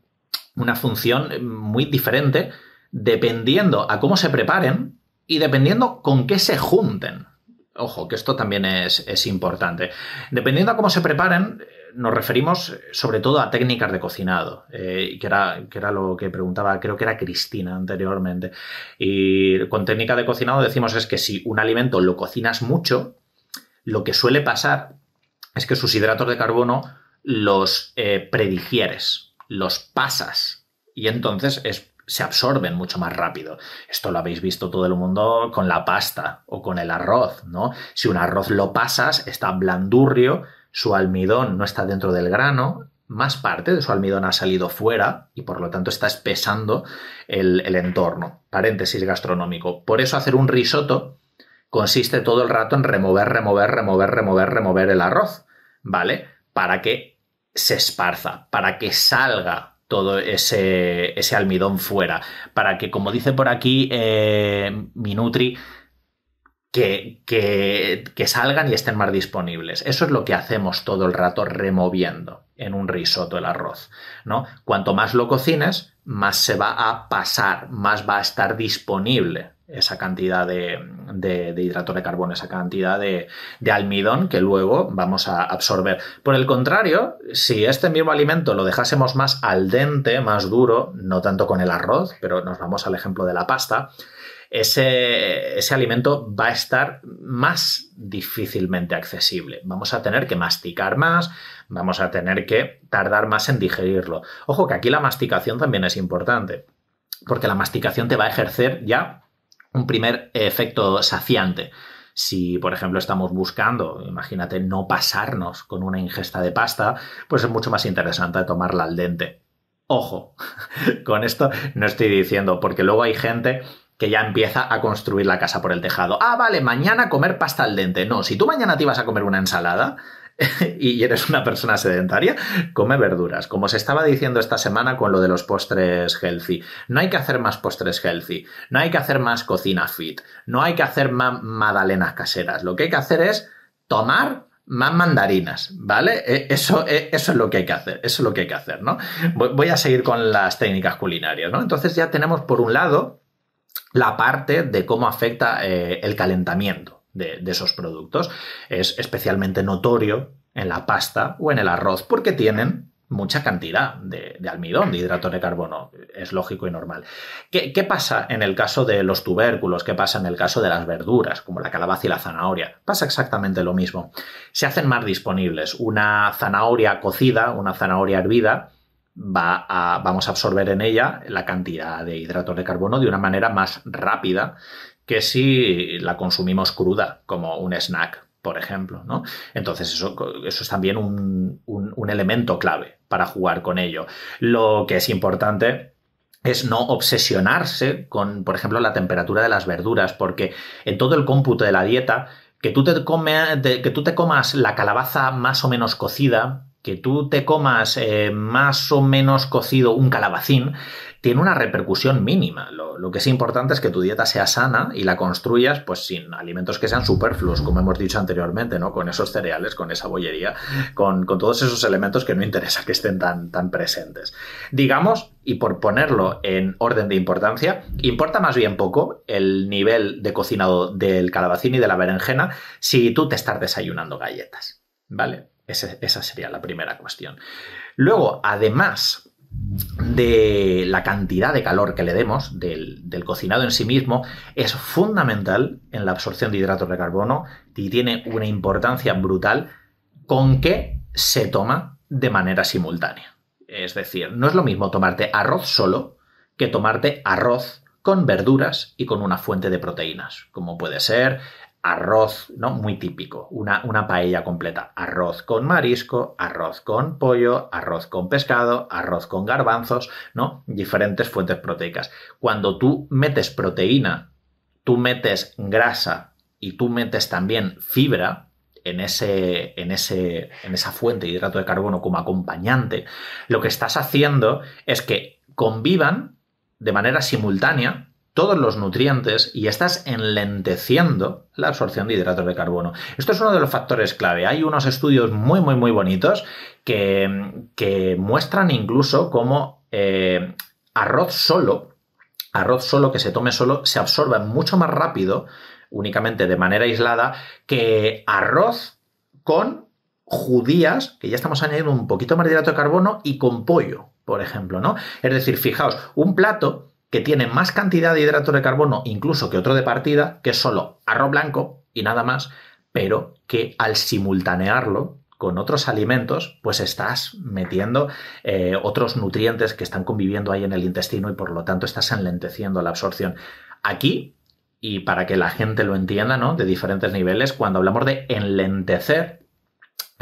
Speaker 1: función muy diferente dependiendo a cómo se preparen y dependiendo con qué se junten. Ojo, que esto también es, importante. Dependiendo a cómo se preparen, eh, nos referimos eh, sobre todo a técnicas de cocinado, eh, que, era, que, era, lo que preguntaba, creo que era Cristina anteriormente. Y con técnica de cocinado decimos es que si un alimento lo cocinas mucho, lo que suele pasar es que sus hidratos de carbono los eh, predigieres, los pasas, y entonces se absorben mucho más rápido. Esto lo habéis visto todo el mundo con la pasta o con el arroz, ¿no? Si un arroz lo pasas, está blandurrio, su almidón no está dentro del grano, más parte de su almidón ha salido fuera y por lo tanto está espesando el, el entorno. Paréntesis gastronómico. Por eso hacer un risotto consiste todo el rato en remover, remover, remover, remover, remover el arroz, ¿vale? para que se esparza, para que salga todo ese, almidón fuera, para que, como dice por aquí eh, Minutri, que, que, que, salgan y estén más disponibles. Eso es lo que hacemos todo el rato removiendo en un risotto el arroz. ¿no? Cuanto más lo cocines, más se va a pasar, más va a estar disponible esa cantidad de, hidrato de carbono, esa cantidad de, almidón que luego vamos a absorber. Por el contrario, si este mismo alimento lo dejásemos más al dente, más duro, no tanto con el arroz, pero nos vamos al ejemplo de la pasta, ese, ese alimento va a estar más difícilmente accesible. Vamos a tener que masticar más, vamos a tener que tardar más en digerirlo. Ojo que aquí la masticación también es importante. Porque la masticación te va a ejercer ya un primer efecto saciante. Si, por ejemplo, estamos buscando, imagínate, no pasarnos con una ingesta de pasta, pues es mucho más interesante tomarla al dente. Ojo, [laughs] con esto no estoy diciendo, porque luego hay gente que ya empieza a construir la casa por el tejado. Ah, vale, mañana comer pasta al dente. No, si tú mañana te ibas a comer una ensalada, [laughs] y eres una persona sedentaria, come verduras. Como se estaba diciendo esta semana con lo de los postres healthy, no hay que hacer más postres healthy, no hay que hacer más cocina fit, no hay que hacer más madalenas caseras. Lo que hay que hacer es tomar más mandarinas, ¿vale? E, eso, e, eso, es lo que hay que hacer, eso es lo que hay que hacer, ¿no? Voy a seguir con las técnicas culinarias, ¿no? Entonces ya tenemos por un lado la parte de cómo afecta eh, el calentamiento de, esos productos. Es especialmente notorio en la pasta o en el arroz porque tienen mucha cantidad de, almidón, de hidrato de carbono. Es lógico y normal. ¿Qué, pasa en el caso de los tubérculos? ¿Qué pasa en el caso de las verduras, como la calabaza y la zanahoria? Pasa exactamente lo mismo. Se hacen más disponibles. Una zanahoria cocida, una zanahoria hervida, va vamos a absorber en ella la cantidad de hidratos de carbono de una manera más rápida que si la consumimos cruda, como un snack, por ejemplo. Entonces, eso, es también un, elemento clave para jugar con ello. Lo que es importante es no obsesionarse con, por ejemplo, la temperatura de las verduras, porque en todo el cómputo de la dieta, que tú te, que tú te comas la calabaza más o menos cocida, que tú te comas eh, más o menos cocido un calabacín tiene una repercusión mínima. Lo, que es importante es que tu dieta sea sana y la construyas pues sin alimentos que sean superfluos, como hemos dicho anteriormente, ¿no? Con esos cereales, con esa bollería, con, todos esos elementos que no interesa que estén tan, tan presentes. Digamos, y por ponerlo en orden de importancia, importa más bien poco el nivel de cocinado del calabacín y de la berenjena si tú te estás desayunando galletas, ¿vale? esa sería la primera cuestión. Luego, además de la cantidad de calor que le demos, del, del, cocinado en sí mismo, es fundamental en la absorción de hidratos de carbono y tiene una importancia brutal con que se toma de manera simultánea. Es decir, no es lo mismo tomarte arroz solo que tomarte arroz con verduras y con una fuente de proteínas, como puede ser arroz, ¿no? Muy típico, una, una paella completa. Arroz con marisco, arroz con pollo, arroz con pescado, arroz con garbanzos, ¿no? Diferentes fuentes proteicas. Cuando tú metes proteína, tú metes grasa y tú metes también fibra, en, ese, en, ese, en, esa fuente de hidrato de carbono como acompañante, lo que estás haciendo es que convivan de manera simultánea todos los nutrientes y estás enlenteciendo la absorción de hidratos de carbono. Esto es uno de los factores clave. Hay unos estudios muy, muy, muy bonitos que, muestran incluso cómo eh, arroz solo, arroz solo que se tome solo, se absorbe mucho más rápido, únicamente de manera aislada, que arroz con judías, que ya estamos añadiendo un poquito más de hidrato de carbono, y con pollo, por ejemplo, ¿no? Es decir, fijaos, un plato que tiene más cantidad de hidrato de carbono incluso que otro de partida, que es solo arroz blanco y nada más, pero que al simultanearlo con otros alimentos, pues estás metiendo eh, otros nutrientes que están conviviendo ahí en el intestino y por lo tanto estás enlenteciendo la absorción. Aquí, y para que la gente lo entienda, ¿no? De diferentes niveles, cuando hablamos de enlentecer,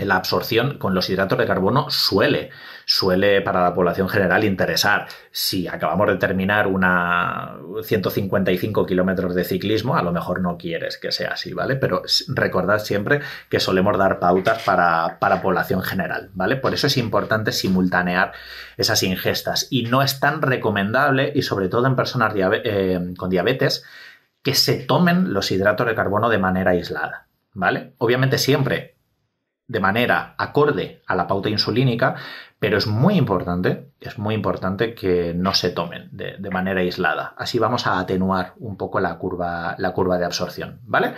Speaker 1: la absorción con los hidratos de carbono suele, suele para la población general interesar. Si acabamos de terminar una 155 kilómetros de ciclismo, a lo mejor no quieres que sea así, ¿vale? Pero recordad siempre que solemos dar pautas para, para población general, ¿vale? Por eso es importante simultanear esas ingestas y no es tan recomendable y sobre todo en personas eh, con diabetes que se tomen los hidratos de carbono de manera aislada, ¿vale? Obviamente siempre de manera acorde a la pauta insulínica, pero es muy importante, es muy importante que no se tomen de, manera aislada. Así vamos a atenuar un poco la curva, la curva de absorción, ¿vale?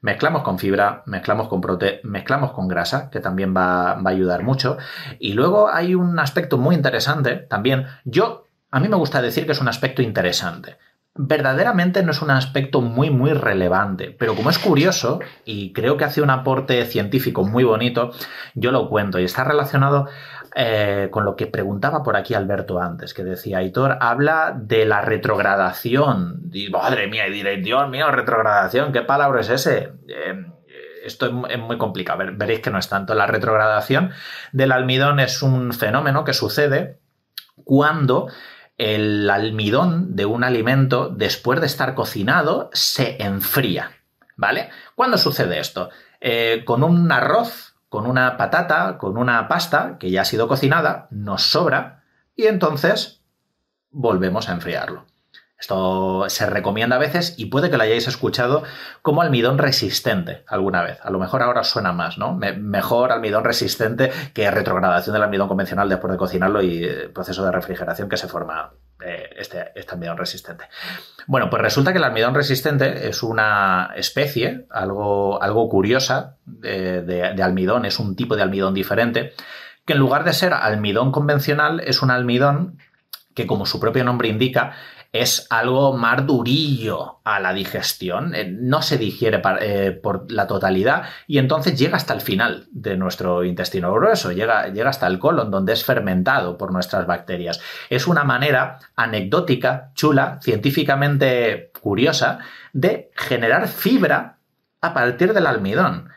Speaker 1: mezclamos con fibra, mezclamos con prote, mezclamos con grasa, que también va, va, a ayudar mucho. Y luego hay un aspecto muy interesante también. Yo, a mí me gusta decir que es un aspecto interesante, verdaderamente no es un aspecto muy, muy relevante, pero como es curioso y creo que hace un aporte científico muy bonito, yo lo cuento y está relacionado eh, con lo que preguntaba por aquí Alberto antes, que decía, Aitor, habla de la retrogradación. madre mía, y diré, Dios mío, retrogradación, ¿qué palabra es ese? Em, esto es muy complicado, veréis que no es tanto. La retrogradación del almidón es un fenómeno que sucede cuando el almidón de un alimento, después de estar cocinado, se enfría. ¿Vale? ¿Cuándo sucede esto? Eh, con un arroz, con una patata, con una pasta que ya ha sido cocinada, nos sobra y entonces volvemos a enfriarlo. Esto se recomienda a veces y puede que lo hayáis escuchado como almidón resistente alguna vez. A lo mejor ahora suena más, ¿no? mejor almidón resistente que retrogradación del almidón convencional después de cocinarlo y eh, proceso de refrigeración que se forma eh, este, este, almidón resistente. Bueno, pues resulta que el almidón resistente es una especie, algo, algo curiosa, de almidón, es un tipo de almidón diferente, que en lugar de ser almidón convencional es un almidón que como su propio nombre indica, es algo más durillo a la digestión, eh, no se digiere eh, por la totalidad y entonces llega hasta el final de nuestro intestino grueso, llega, llega hasta el colon donde es fermentado por nuestras bacterias. Es una manera anecdótica, chula, científicamente curiosa, de generar fibra a partir del almidón.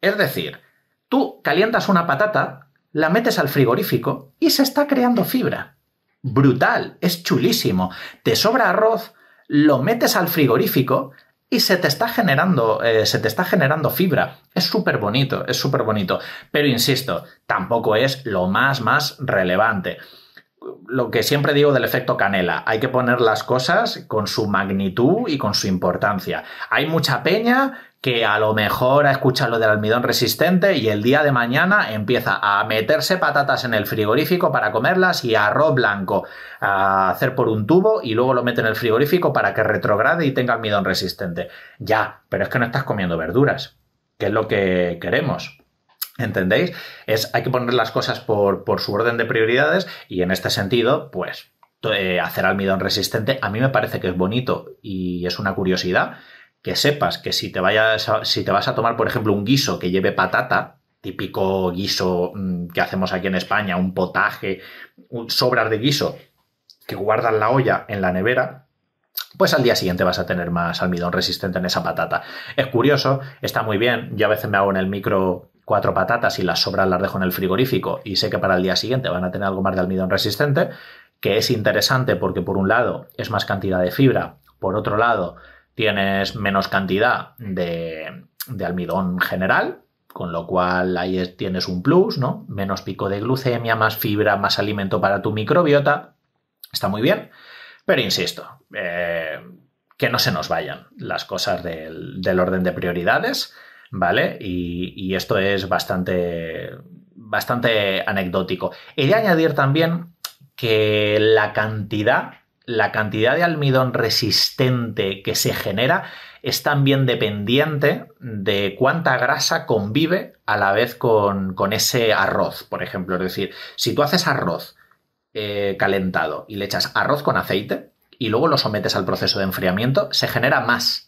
Speaker 1: Es decir, tú calientas una patata, la metes al frigorífico y se está creando fibra brutal, es chulísimo. Te sobra arroz, lo metes al frigorífico y se te está generando, eh, se te está generando fibra. Es súper bonito, es súper bonito. Pero insisto, tampoco es lo más, más relevante lo que siempre digo del efecto canela, hay que poner las cosas con su magnitud y con su importancia. Hay mucha peña que a lo mejor ha escuchado lo del almidón resistente y el día de mañana empieza a meterse patatas en el frigorífico para comerlas y arroz blanco a hacer por un tubo y luego lo mete en el frigorífico para que retrograde y tenga almidón resistente. Ya, pero es que no estás comiendo verduras, que es lo que queremos. ¿Entendéis? Es, hay que poner las cosas por, su orden de prioridades y en este sentido, pues eh, hacer almidón resistente a mí me parece que es bonito y es una curiosidad que sepas que si te, vayas si te vas a tomar, por ejemplo, un guiso que lleve patata, típico guiso mm, que hacemos aquí en España, un potaje, un, sobras de guiso que guardan la olla en la nevera, pues al día siguiente vas a tener más almidón resistente en esa patata. Es curioso, está muy bien, yo a veces me hago en el micro cuatro patatas y las sobras las dejo en el frigorífico y sé que para el día siguiente van a tener algo más de almidón resistente, que es interesante porque por un lado es más cantidad de fibra, por otro lado tienes menos cantidad de, de almidón general, con lo cual ahí tienes un plus, ¿no? Menos pico de glucemia, más fibra, más alimento para tu microbiota. Está muy bien, pero insisto, eh, que no se nos vayan las cosas del orden de prioridades. ¿vale? Y, esto es bastante, bastante anecdótico. He de añadir también que la cantidad, la cantidad de almidón resistente que se genera es también dependiente de cuánta grasa convive a la vez con, con ese arroz, por ejemplo. Es decir, si tú haces arroz eh, calentado y le echas arroz con aceite y luego lo sometes al proceso de enfriamiento, se genera más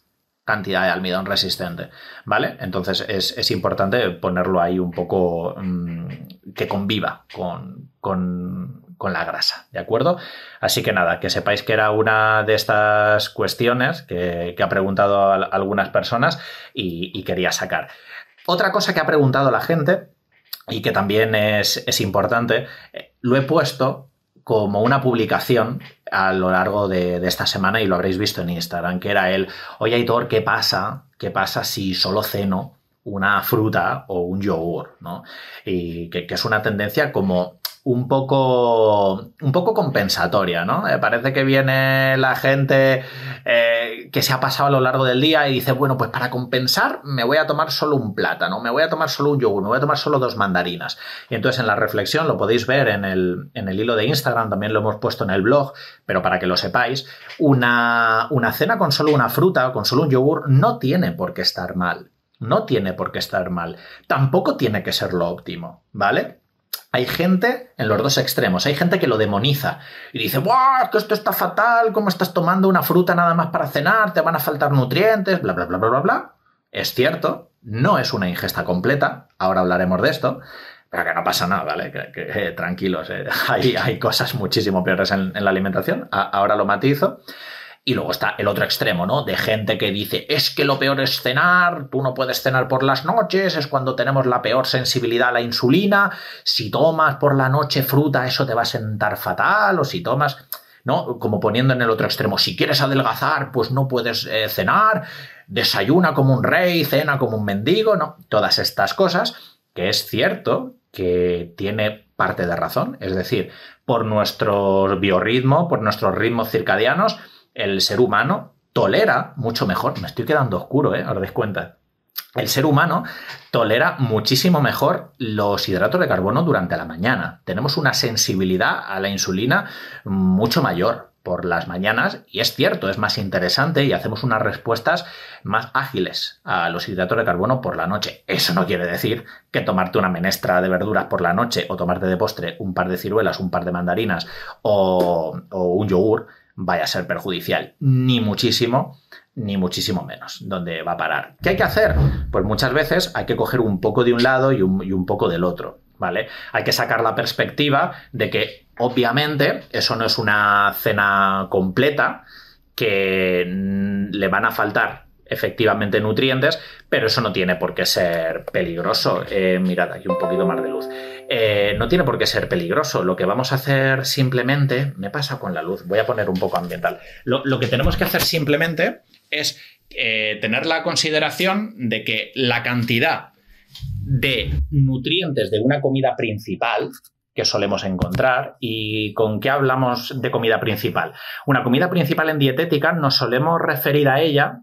Speaker 1: cantidad de almidón resistente, ¿vale? Entonces es, importante ponerlo ahí un poco mm, que conviva con, con, con, la grasa, ¿de acuerdo? Así que nada, que sepáis que era una de estas cuestiones que, ha preguntado algunas personas y, y quería sacar. Otra cosa que ha preguntado la gente y que también es, es importante, eh, lo he puesto como una publicación a lo largo de, esta semana y lo habréis visto en Instagram, que era el, oye Aitor, ¿qué pasa? ¿Qué pasa si solo ceno una fruta o un yogur? ¿no? Y que es una tendencia como un poco, un poco compensatoria, ¿no? Eh, parece que viene la gente eh, que se ha pasado a lo largo del día y dice, bueno, pues para compensar me voy a tomar solo un plátano, me voy a tomar solo un yogur, me voy a tomar solo dos mandarinas. Y entonces en la reflexión, lo podéis ver en el, en el hilo de Instagram, también lo hemos puesto en el blog, pero para que lo sepáis, una, una cena con solo una fruta o con solo un yogur no tiene por qué estar mal. No tiene por qué estar mal. Tampoco tiene que ser lo óptimo, ¿vale? hay gente en los dos extremos. Hay gente que lo demoniza y dice, ¡buah! Que esto está fatal, ¿cómo estás tomando una fruta nada más para cenar? Te van a faltar nutrientes, bla, bla, bla, bla, bla, bla. Es cierto, no es una ingesta completa, ahora hablaremos de esto, pero que no pasa nada, ¿vale? Eh, tranquilos, eh, [laughs] Hay, cosas muchísimo peores en, la alimentación, ahora lo matizo. Y luego está el otro extremo, ¿no? De gente que dice, es que lo peor es cenar, tú no puedes cenar por las noches, es cuando tenemos la peor sensibilidad a la insulina, si tomas por la noche fruta, eso te va a sentar fatal, o si tomas, ¿no? Como poniendo en el otro extremo, si quieres adelgazar, pues no puedes eh, cenar, desayuna como un rey, cena como un mendigo, ¿no? Todas estas cosas, que es cierto que tiene parte de razón, es decir, por nuestro biorritmo, por nuestros ritmos circadianos, el ser humano tolera mucho mejor, me estoy quedando oscuro, ¿eh? Ahora des cuenta. El ser humano tolera muchísimo mejor los hidratos de carbono durante la mañana. Tenemos una sensibilidad a la insulina mucho mayor por las mañanas y es cierto, es más interesante y hacemos unas respuestas más ágiles a los hidratos de carbono por la noche. Eso no quiere decir que tomarte una menestra de verduras por la noche o tomarte de postre un par de ciruelas, un par de mandarinas o un yogur vaya a ser perjudicial, ni muchísimo, ni muchísimo menos, donde va a parar. ¿Qué hay que hacer? Pues muchas veces hay que coger un poco de un lado y un, poco del otro. ¿Vale? Hay que sacar la perspectiva de que obviamente eso no es una cena completa, que le van a faltar efectivamente nutrientes, pero eso no tiene por qué ser peligroso. Eh, mirad aquí un poquito más de luz. Eh, no tiene por qué ser peligroso. Lo que vamos a hacer simplemente, me pasa con la luz, voy a poner un poco ambiental. Lo, que tenemos que hacer simplemente es eh, tener la consideración de que la cantidad de nutrientes de una comida principal que solemos encontrar y con qué hablamos de comida principal. Una comida principal en dietética nos solemos referir a ella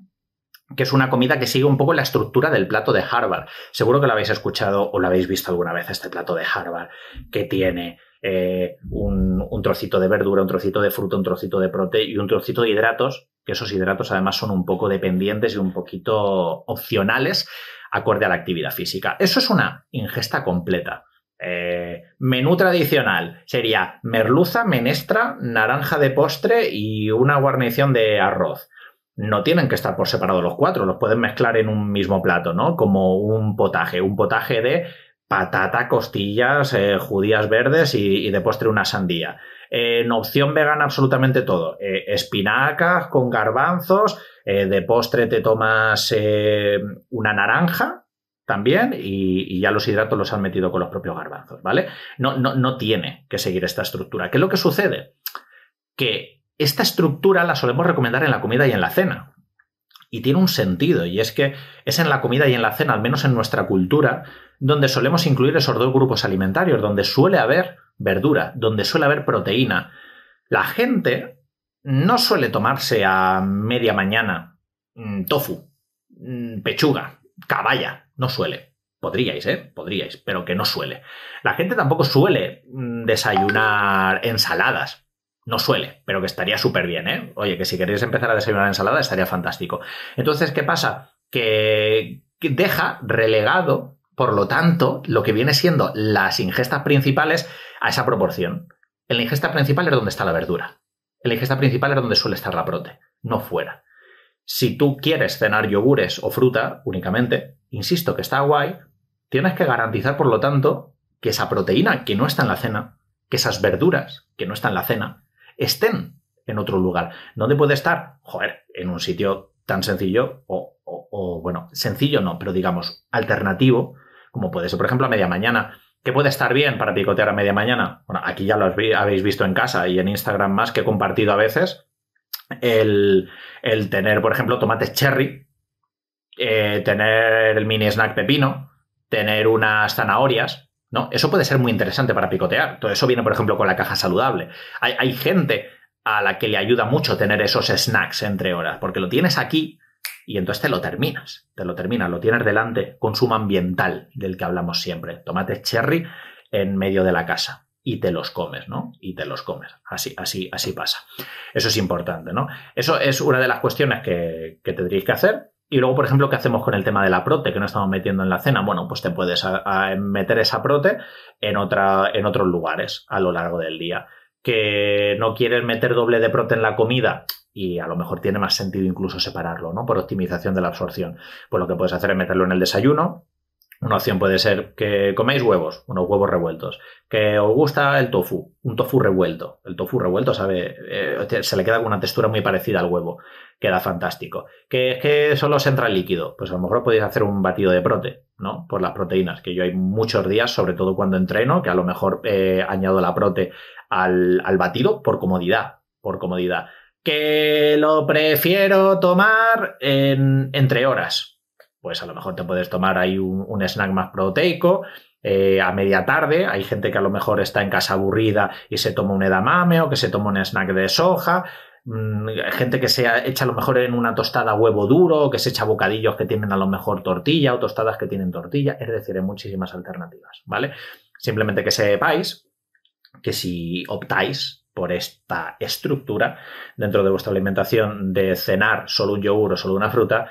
Speaker 1: que es una comida que sigue un poco la estructura del plato de Harvard. Seguro que lo habéis escuchado o lo habéis visto alguna vez, este plato de Harvard, que tiene eh, un, trocito de verdura, un trocito de fruta, un trocito de proteína y un trocito de hidratos, que esos hidratos además son un poco dependientes y un poquito opcionales acorde a la actividad física. Eso es una ingesta completa. Eh, menú tradicional sería merluza, menestra, naranja de postre y una guarnición de arroz no tienen que estar por separado los cuatro, los pueden mezclar en un mismo plato, ¿no? Como un potaje, un potaje de patata, costillas, eh, judías verdes y, de postre una sandía. en opción vegana absolutamente todo, eh, espinacas con garbanzos, eh, de postre te tomas una naranja, también y, ya los hidratos los han metido con los propios garbanzos, ¿vale? No, no, no tiene que seguir esta estructura. ¿Qué es lo que sucede? Que esta estructura la solemos recomendar en la comida y en la cena. Y tiene un sentido, y es que es en la comida y en la cena, al menos en nuestra cultura, donde solemos incluir esos dos grupos alimentarios, donde suele haber verdura, donde suele haber proteína. La gente no suele tomarse a media mañana mm, tofu, mm, pechuga, caballa, no suele. Podríais, ¿eh? Podríais, pero que no suele. La gente tampoco suele mm, desayunar ensaladas. No suele, pero que estaría súper bien, ¿eh? Oye, que si queréis empezar a desayunar ensalada estaría fantástico. Entonces, ¿qué pasa? Que deja relegado, por lo tanto, lo que viene siendo las ingestas principales a esa proporción. En la ingesta principal es donde está la verdura. En la ingesta principal es donde suele estar la prote, no fuera. Si tú quieres cenar yogures o fruta únicamente, insisto que está guay, tienes que garantizar, por lo tanto, que esa proteína que no está en la cena, que esas verduras que no están en la cena, estén en otro lugar. ¿Dónde puede estar? Joder, en un sitio tan sencillo o, bueno, sencillo no, pero digamos alternativo, como puede ser, por ejemplo, a media mañana. ¿Qué puede estar bien para picotear a media mañana? Bueno, aquí ya lo habéis visto en casa y en Instagram más que he compartido a veces. El, tener, por ejemplo, tomates cherry, eh, tener el mini snack pepino, tener unas zanahorias, ¿no? Eso puede ser muy interesante para picotear. Todo eso viene, por ejemplo, con la caja saludable. Hay, gente a la que le ayuda mucho tener esos snacks entre horas, porque lo tienes aquí y entonces te lo terminas, te lo terminas, lo tienes delante, consumo ambiental del que hablamos siempre, tomates cherry en medio de la casa y te los comes, ¿no? Y te los comes. Así, así, así pasa. Eso es importante, ¿no? Eso es una de las cuestiones que, que tendréis que hacer y luego, por ejemplo, ¿qué hacemos con el tema de la prote que no estamos metiendo en la cena? Bueno, pues te puedes meter esa prote en, en otros lugares a lo largo del día. Que no quieres meter doble de prote en la comida y a lo mejor tiene más sentido incluso separarlo, ¿no? Por optimización de la absorción. Pues lo que puedes hacer es meterlo en el desayuno, una opción puede ser que comáis huevos, unos huevos revueltos, que os gusta el tofu, un tofu revuelto. El tofu revuelto sabe, eh, se le queda con una textura muy parecida al huevo queda fantástico. Que es que solo se entra el líquido, pues a lo mejor podéis hacer un batido de prote, ¿no? Por las proteínas, que yo hay muchos días, sobre todo cuando entreno, que a lo mejor eh, añado la prote al, batido por comodidad, por comodidad. Que lo prefiero tomar en, entre horas. Pues a lo mejor te puedes tomar ahí un, snack más proteico, eh, a media tarde. Hay gente que a lo mejor está en casa aburrida y se toma un edamame o que se toma un snack de soja. Mm, gente que se echa a lo mejor en una tostada huevo duro, que se echa bocadillos que tienen a lo mejor tortilla o tostadas que tienen tortilla, es decir, hay muchísimas alternativas, ¿vale? Simplemente que sepáis que si optáis por esta estructura dentro de vuestra alimentación de cenar solo un yogur o solo una fruta,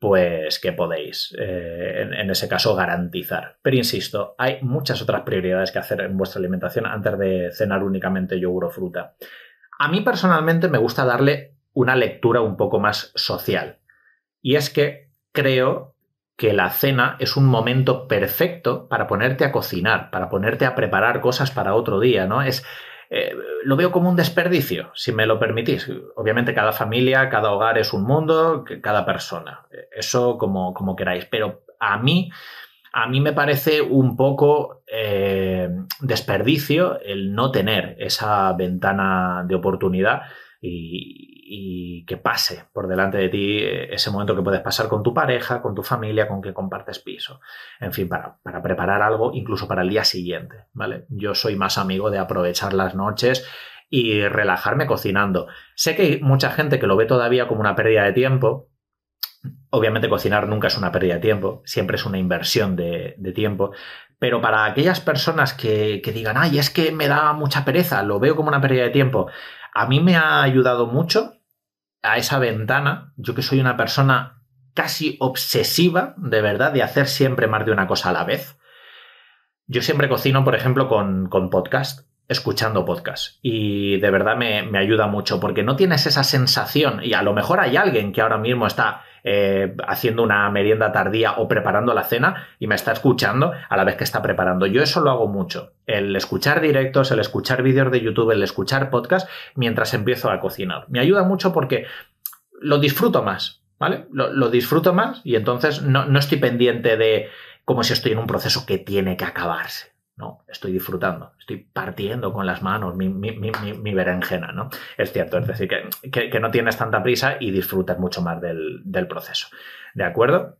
Speaker 1: pues que podéis eh, en, ese caso garantizar. Pero insisto, hay muchas otras prioridades que hacer en vuestra alimentación antes de cenar únicamente yogur o fruta. A mí personalmente me gusta darle una lectura un poco más social. Y es que creo que la cena es un momento perfecto para ponerte a cocinar, para ponerte a preparar cosas para otro día, ¿no? Es eh, lo veo como un desperdicio, si me lo permitís. Obviamente cada familia, cada hogar es un mundo, cada persona. Eso como, como queráis. Pero a mí a mí me parece un poco eh, desperdicio el no tener esa ventana de oportunidad y, que pase por delante de ti eh, ese momento que puedes pasar con tu pareja, con tu familia, con que compartes piso. En fin, para, preparar algo, incluso para el día siguiente, ¿vale? Yo soy más amigo de aprovechar las noches y relajarme cocinando. Sé que hay mucha gente que lo ve todavía como una pérdida de tiempo, Obviamente cocinar nunca es una pérdida de tiempo, siempre es una inversión de, tiempo, pero para aquellas personas que, digan, ay, es que me da mucha pereza, lo veo como una pérdida de tiempo, a mí me ha ayudado mucho a esa ventana, yo que soy una persona casi obsesiva, de verdad, de hacer siempre más de una cosa a la vez. Yo siempre cocino, por ejemplo, con, podcast escuchando podcast. Y de verdad me, ayuda mucho porque no tienes esa sensación. Y a lo mejor hay alguien que ahora mismo está eh, haciendo una merienda tardía o preparando la cena y me está escuchando a la vez que está preparando. Yo eso lo hago mucho. El escuchar directos, el escuchar vídeos de YouTube, el escuchar podcast mientras empiezo a cocinar. Me ayuda mucho porque lo disfruto más, ¿vale? Lo, disfruto más y entonces no estoy pendiente de como si estoy en un proceso que tiene que acabarse. No, estoy disfrutando, estoy partiendo con las manos mi, berenjena, ¿no? Es cierto, es decir, que, no tienes tanta prisa y disfrutas mucho más del, proceso. ¿De acuerdo?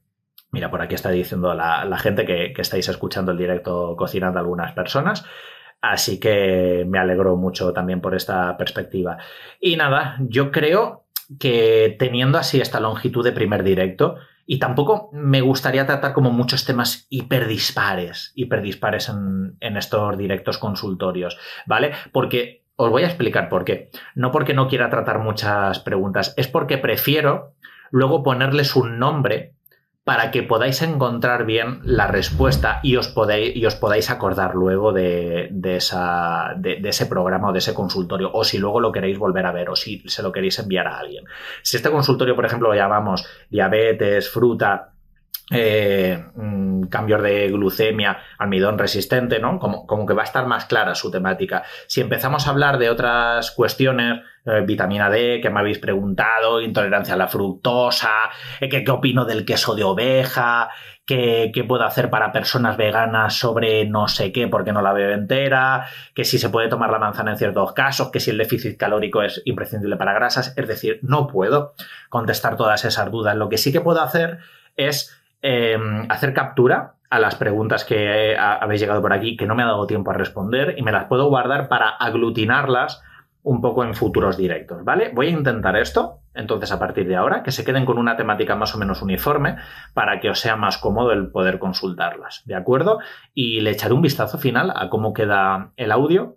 Speaker 1: Mira, por aquí está diciendo la, gente que, estáis escuchando el directo cocinando algunas personas. Así que me alegro mucho también por esta perspectiva. Y nada, yo creo que teniendo así esta longitud de primer directo, y tampoco me gustaría tratar como muchos temas hiperdispares, hiperdispares en, en estos directos consultorios, ¿vale? Porque os voy a explicar por qué. No porque no quiera tratar muchas preguntas, es porque prefiero luego ponerles un nombre para que podáis encontrar bien la respuesta y os, os podáis acordar luego de, esa, de, de, ese programa o de ese consultorio, o si luego lo queréis volver a ver, o si se lo queréis enviar a alguien. Si este consultorio, por ejemplo, lo llamamos diabetes, fruta, eh, mm, cambios de glucemia, almidón resistente, ¿no? Como, como, que va a estar más clara su temática. Si empezamos a hablar de otras cuestiones, eh, vitamina D, que me habéis preguntado, intolerancia a la fructosa, eh, qué opino del queso de oveja, qué, qué puedo hacer para personas veganas sobre no sé qué, porque no la veo entera, que si se puede tomar la manzana en ciertos casos, que si el déficit calórico es imprescindible para grasas, es decir, no puedo contestar todas esas dudas. Lo que sí que puedo hacer es Em, hacer captura a las preguntas que eh, habéis llegado por aquí, que no me ha dado tiempo a responder, y me las puedo guardar para aglutinarlas un poco en futuros directos, ¿vale? Voy a intentar esto, entonces a partir de ahora, que se queden con una temática más o menos uniforme para que os sea más cómodo el poder consultarlas, ¿de acuerdo? Y le echaré un vistazo final a cómo queda el audio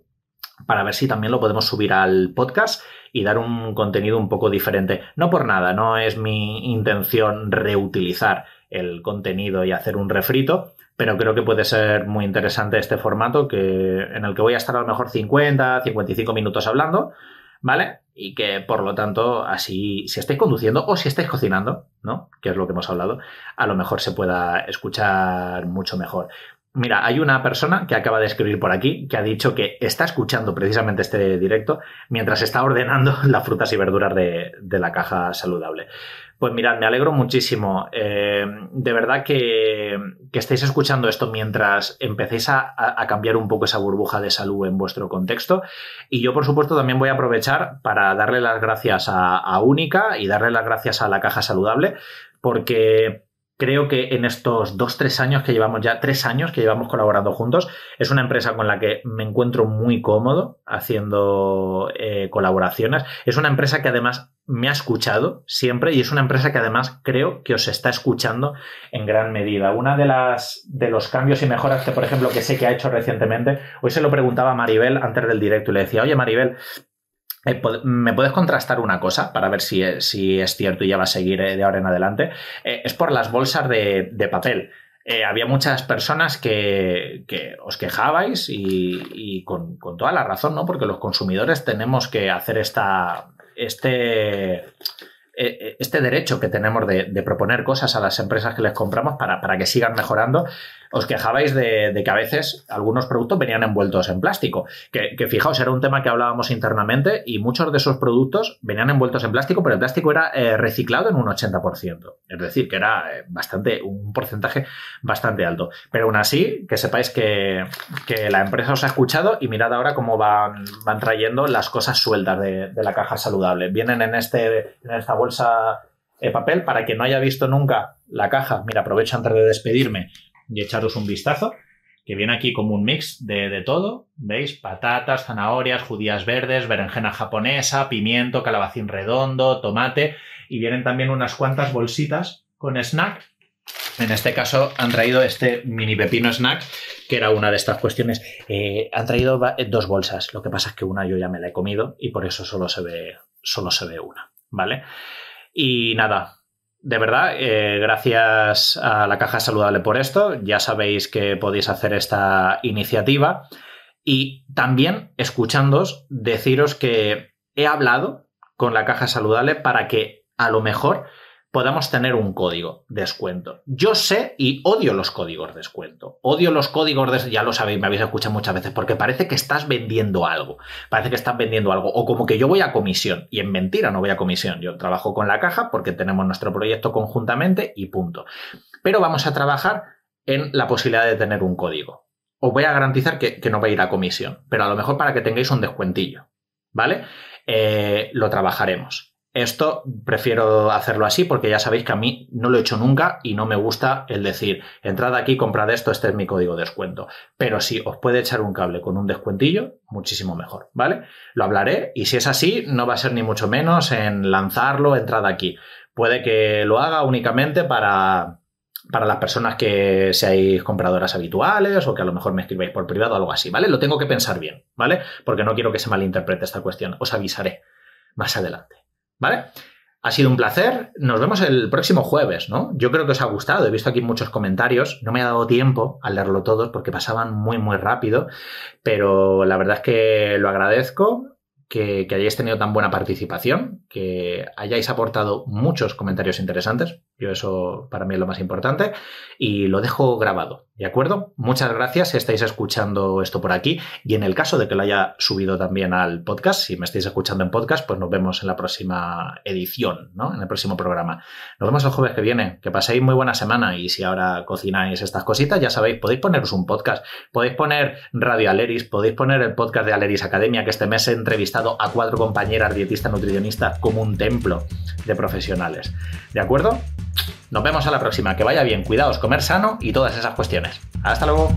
Speaker 1: para ver si también lo podemos subir al podcast y dar un contenido un poco diferente. No por nada, no es mi intención reutilizar el contenido y hacer un refrito, pero creo que puede ser muy interesante este formato que, en el que voy a estar a lo mejor 50, 55 minutos hablando, ¿vale? Y que por lo tanto, así, si estáis conduciendo o si estáis cocinando, ¿no? Que es lo que hemos hablado, a lo mejor se pueda escuchar mucho mejor. Mira, hay una persona que acaba de escribir por aquí que ha dicho que está escuchando precisamente este directo mientras está ordenando [laughs] las frutas y verduras de la caja saludable. Pues mirad, me alegro muchísimo. Eh, de verdad que, que, estéis escuchando esto mientras empecéis a, cambiar un poco esa burbuja de salud en vuestro contexto. Y yo, por supuesto, también voy a aprovechar para darle las gracias a, a Única y darle las gracias a la Caja Saludable, porque creo que en estos dos, tres años que llevamos ya, tres años que llevamos colaborando juntos, es una empresa con la que me encuentro muy cómodo haciendo eh, colaboraciones. Es una empresa que además me ha escuchado siempre y es una empresa que además creo que os está escuchando en gran medida. Una de las de los cambios y mejoras que, por ejemplo, que sé que ha hecho recientemente, hoy se lo preguntaba a Maribel antes del directo y le decía, oye Maribel, ¿Me puedes contrastar una cosa para ver si, es cierto y ya va a seguir eh, de ahora en adelante? Eh, es por las bolsas de, papel. Eh, había muchas personas que, os quejabais y, con, toda la razón, ¿no? Porque los consumidores tenemos que hacer esta, este, eh, eh, este derecho que tenemos de, proponer cosas a las empresas que les compramos para, para que sigan mejorando, os quejabais de, que a veces algunos productos venían envueltos en plástico. Que, fijaos, era un tema que hablábamos internamente y muchos de esos productos venían envueltos en plástico, pero el plástico era eh, reciclado en un 80%. Es decir, que era bastante, un porcentaje bastante alto. Pero aún así, que sepáis que, la empresa os ha escuchado y mirad ahora cómo van, trayendo las cosas sueltas de, la caja saludable. Vienen en, este, en esta bolsa de papel. Para que no haya visto nunca la caja, mira, aprovecho antes de despedirme y echaros un vistazo, que viene aquí como un mix de, todo. ¿Veis? Patatas, zanahorias, judías verdes, berenjena japonesa, pimiento, calabacín redondo, tomate. Y vienen también unas cuantas bolsitas con snack en este caso han traído este mini pepino snack, que era una de estas cuestiones. Eh, han traído dos bolsas. Lo que pasa es que una yo ya me la he comido y por eso solo se ve, solo se ve una. ¿vale? Y nada, de verdad, eh, gracias a la Caja Saludable por esto. Ya sabéis que podéis hacer esta iniciativa. Y también, escuchándoos, deciros que he hablado con la Caja Saludable para que a lo mejor podamos tener un código descuento. Yo sé y odio los códigos descuento. Odio los códigos de, ya lo sabéis, me habéis escuchado muchas veces porque parece que estás vendiendo algo. Parece que estás vendiendo algo o como que yo voy a comisión y en mentira no voy a comisión. Yo trabajo con la caja porque tenemos nuestro proyecto conjuntamente y punto. Pero vamos a trabajar en la posibilidad de tener un código. Os voy a garantizar que, no va a ir a comisión, pero a lo mejor para que tengáis un descuentillo, ¿vale? Eh, lo trabajaremos esto prefiero hacerlo así porque ya sabéis que a mí no lo he hecho nunca y no me gusta el decir, entrad aquí, comprad esto, este es mi código de descuento. Pero si os puede echar un cable con un descuentillo, muchísimo mejor, ¿vale? Lo hablaré y si es así, no va a ser ni mucho menos en lanzarlo, entrad aquí. Puede que lo haga únicamente para, para las personas que seáis compradoras habituales o que a lo mejor me escribáis por privado o algo así, ¿vale? Lo tengo que pensar bien, ¿vale? Porque no quiero que se malinterprete esta cuestión. Os avisaré más adelante. ¿Vale? Ha sido un placer. Nos vemos el próximo jueves, ¿no? Yo creo que os ha gustado. He visto aquí muchos comentarios. No me ha dado tiempo a leerlo todos porque pasaban muy, muy rápido. Pero la verdad es que lo agradezco. que hayáis tenido tan buena participación, que hayáis aportado muchos comentarios interesantes. Yo eso para mí es lo más importante y lo dejo grabado, ¿de acuerdo? Muchas gracias si estáis escuchando esto por aquí y en el caso de que lo haya subido también al podcast, si me estáis escuchando en podcast, pues nos vemos en la próxima edición, ¿no? En el próximo programa. Nos vemos el jueves que viene, que paséis muy buena semana y si ahora cocináis estas cositas, ya sabéis, podéis poneros un podcast, podéis poner Radio Aleris, podéis poner el podcast de Aleris Academia, que este mes he entrevistado a cuatro compañeras dietistas nutricionistas como un templo de profesionales, ¿de acuerdo? Nos vemos a la próxima. Que vaya bien, cuidaos, comer sano y todas esas cuestiones. Hasta luego.